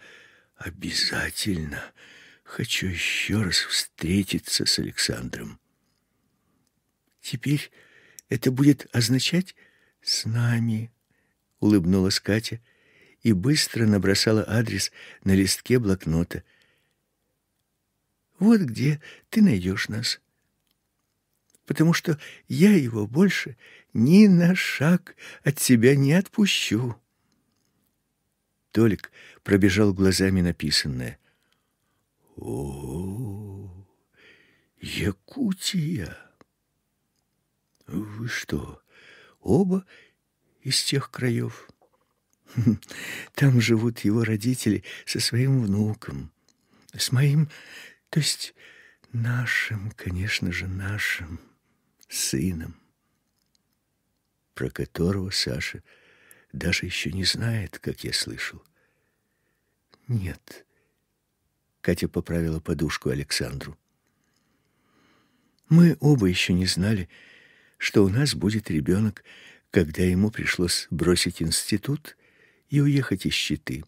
обязательно хочу еще раз встретиться с Александром. Теперь это будет означать «с нами», — улыбнулась Катя и быстро набросала адрес на листке блокнота. «Вот где ты найдешь нас. Потому что я его больше ни на шаг от тебя не отпущу». Толик пробежал глазами написанное. «О, -о, -о Якутия!» Вы что, оба из тех краев? Там живут его родители со своим внуком, с моим, то есть нашим, конечно же, нашим сыном, про которого Саша даже еще не знает, как я слышал. Нет. Катя поправила подушку Александру. Мы оба еще не знали, что у нас будет ребенок, когда ему пришлось бросить институт и уехать из Щиты.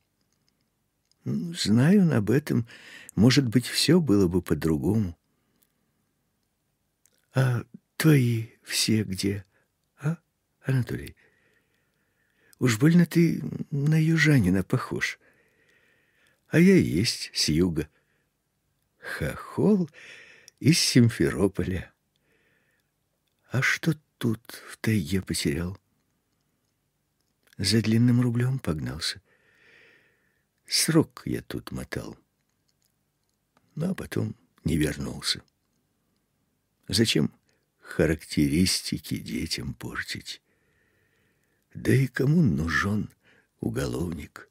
Ну, знаю он об этом, может быть, все было бы по-другому. А твои все где, а, Анатолий? Уж больно ты на южанина похож. А я есть с юга. Хохол из Симферополя. А что тут в тайге потерял? За длинным рублем погнался. Срок я тут мотал. Ну, а потом не вернулся. Зачем характеристики детям портить? Да и кому нужен уголовник?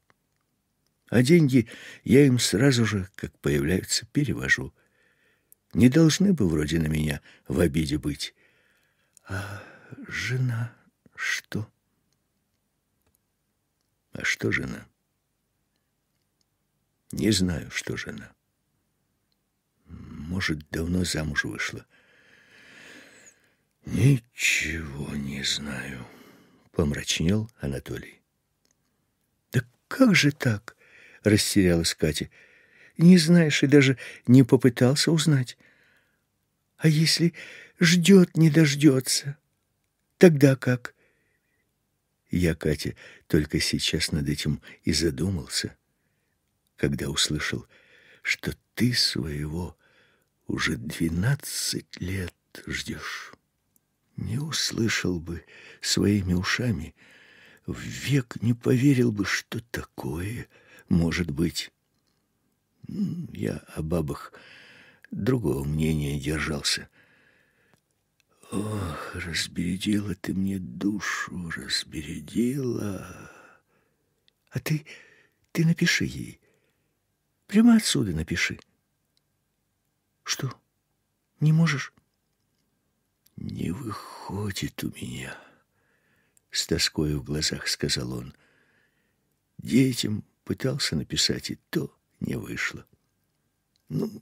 А деньги я им сразу же, как появляются, перевожу. Не должны бы вроде на меня в обиде быть. А жена что? А что жена? Не знаю, что жена. Может, давно замуж вышла. Ничего не знаю, помрачнел Анатолий. Да как же так? Растерялась Катя. Не знаешь и даже не попытался узнать. А если ждет, не дождется. Тогда как? Я, Катя, только сейчас над этим и задумался, когда услышал, что ты своего уже двенадцать лет ждешь. Не услышал бы своими ушами, век не поверил бы, что такое может быть. Я о бабах другого мнения держался. Ох, разбередила ты мне душу, разбередила. А ты, ты напиши ей. Прямо отсюда напиши. Что, не можешь? Не выходит у меня. С тоской в глазах сказал он. Детям пытался написать, и то не вышло. Ну,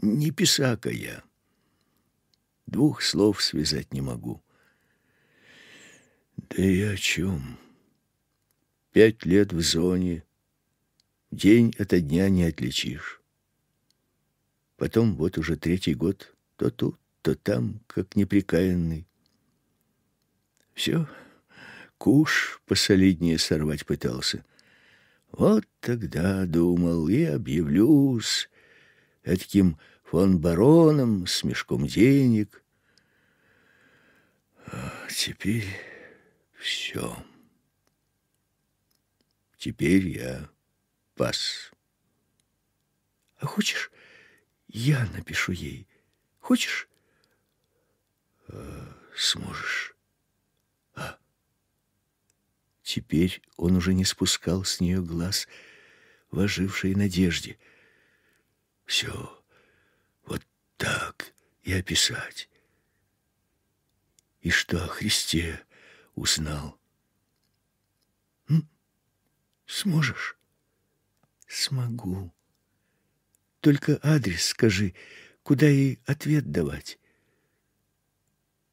не писака я. Двух слов связать не могу. Да и о чем? Пять лет в зоне. День ото дня не отличишь. Потом вот уже третий год то тут, то там, как неприкаянный. Все, куш посолиднее сорвать пытался. Вот тогда думал и объявлюсь таким фон бароном с мешком денег. А теперь все. Теперь я пас. А хочешь, я напишу ей? Хочешь? А, сможешь. А. Теперь он уже не спускал с нее глаз в ожившей надежде. Все так и описать. И что о Христе узнал? М? Сможешь? Смогу. Только адрес скажи, куда ей ответ давать.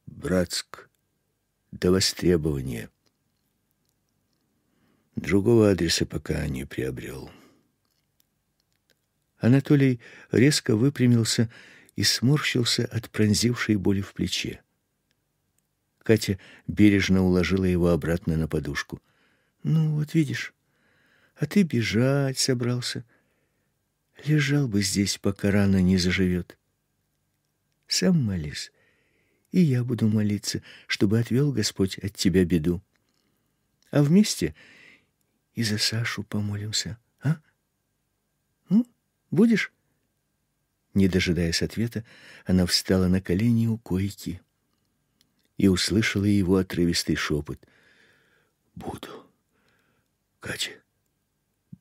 Братск до востребования. Другого адреса пока не приобрел. Анатолий резко выпрямился и сморщился от пронзившей боли в плече. Катя бережно уложила его обратно на подушку. Ну вот видишь. А ты бежать собрался. Лежал бы здесь, пока рана не заживет. Сам молись, и я буду молиться, чтобы отвел Господь от тебя беду. А вместе и за Сашу помолимся, а? Ну, будешь? Не дожидаясь ответа, она встала на колени у койки и услышала его отрывистый шепот. «Буду, Катя,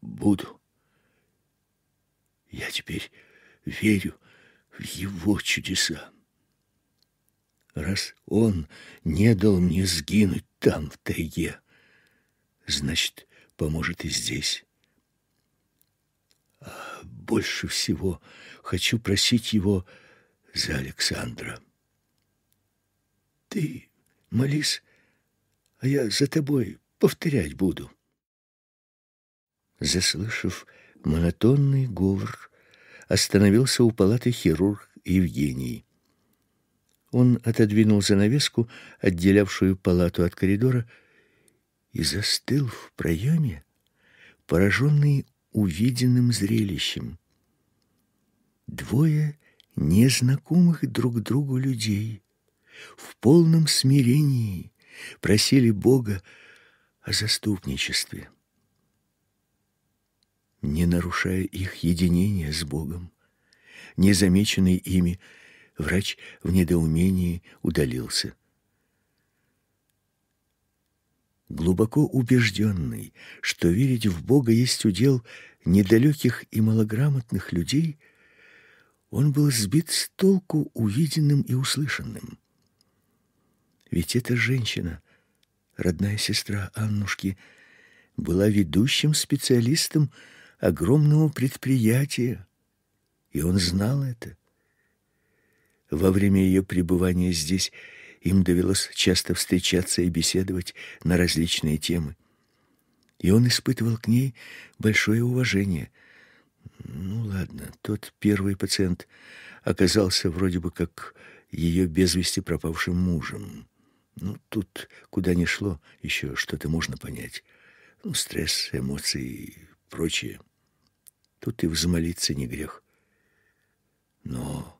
буду. Я теперь верю в его чудеса. Раз он не дал мне сгинуть там, в тайге, значит, поможет и здесь. А больше всего хочу просить его за Александра. Ты молись, а я за тобой повторять буду. Заслышав монотонный говор, остановился у палаты хирург Евгений. Он отодвинул занавеску, отделявшую палату от коридора, и застыл в проеме, пораженный увиденным зрелищем. Двое незнакомых друг другу людей в полном смирении просили Бога о заступничестве. Не нарушая их единения с Богом, незамеченный ими, врач в недоумении удалился. глубоко убежденный, что верить в Бога есть удел недалеких и малограмотных людей, он был сбит с толку увиденным и услышанным. Ведь эта женщина, родная сестра Аннушки, была ведущим специалистом огромного предприятия, и он знал это. Во время ее пребывания здесь им довелось часто встречаться и беседовать на различные темы. И он испытывал к ней большое уважение. Ну ладно, тот первый пациент оказался вроде бы как ее без вести пропавшим мужем. Ну тут куда ни шло, еще что-то можно понять. Ну, стресс, эмоции и прочее. Тут и взмолиться не грех. Но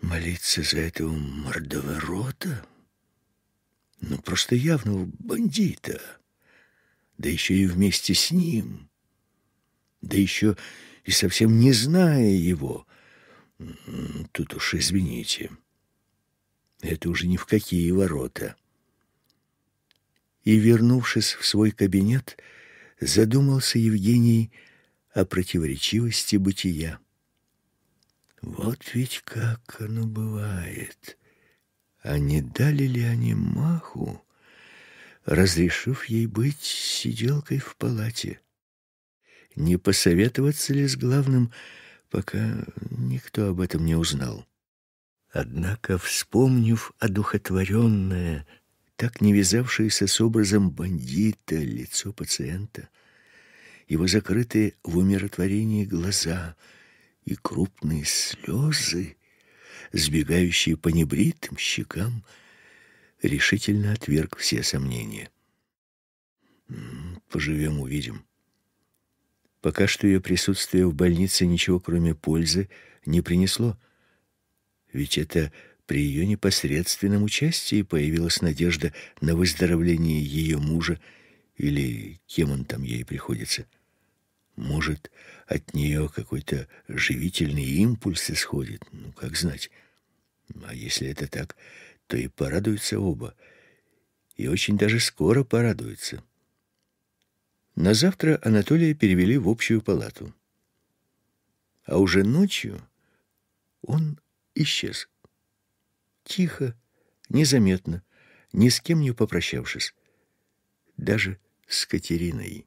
молиться за этого мордоворота? Ну, просто явного бандита. Да еще и вместе с ним. Да еще и совсем не зная его. М-м, тут уж извините. Это уже ни в какие ворота. И, вернувшись в свой кабинет, задумался Евгений о противоречивости бытия. Вот ведь как оно бывает. А не дали ли они маху, разрешив ей быть сиделкой в палате? Не посоветоваться ли с главным, пока никто об этом не узнал? Однако, вспомнив одухотворенное, так не вязавшееся с образом бандита лицо пациента, его закрытые в умиротворении глаза — и крупные слезы, сбегающие по небритым щекам, решительно отверг все сомнения. «Поживем, увидим». Пока что ее присутствие в больнице ничего, кроме пользы, не принесло. Ведь это при ее непосредственном участии появилась надежда на выздоровление ее мужа или кем он там ей приходится. Может, от нее какой-то живительный импульс исходит, ну, как знать. А если это так, то и порадуются оба. И очень даже скоро порадуются. На завтра Анатолия перевели в общую палату. А уже ночью он исчез. Тихо, незаметно, ни с кем не попрощавшись. Даже с Катериной.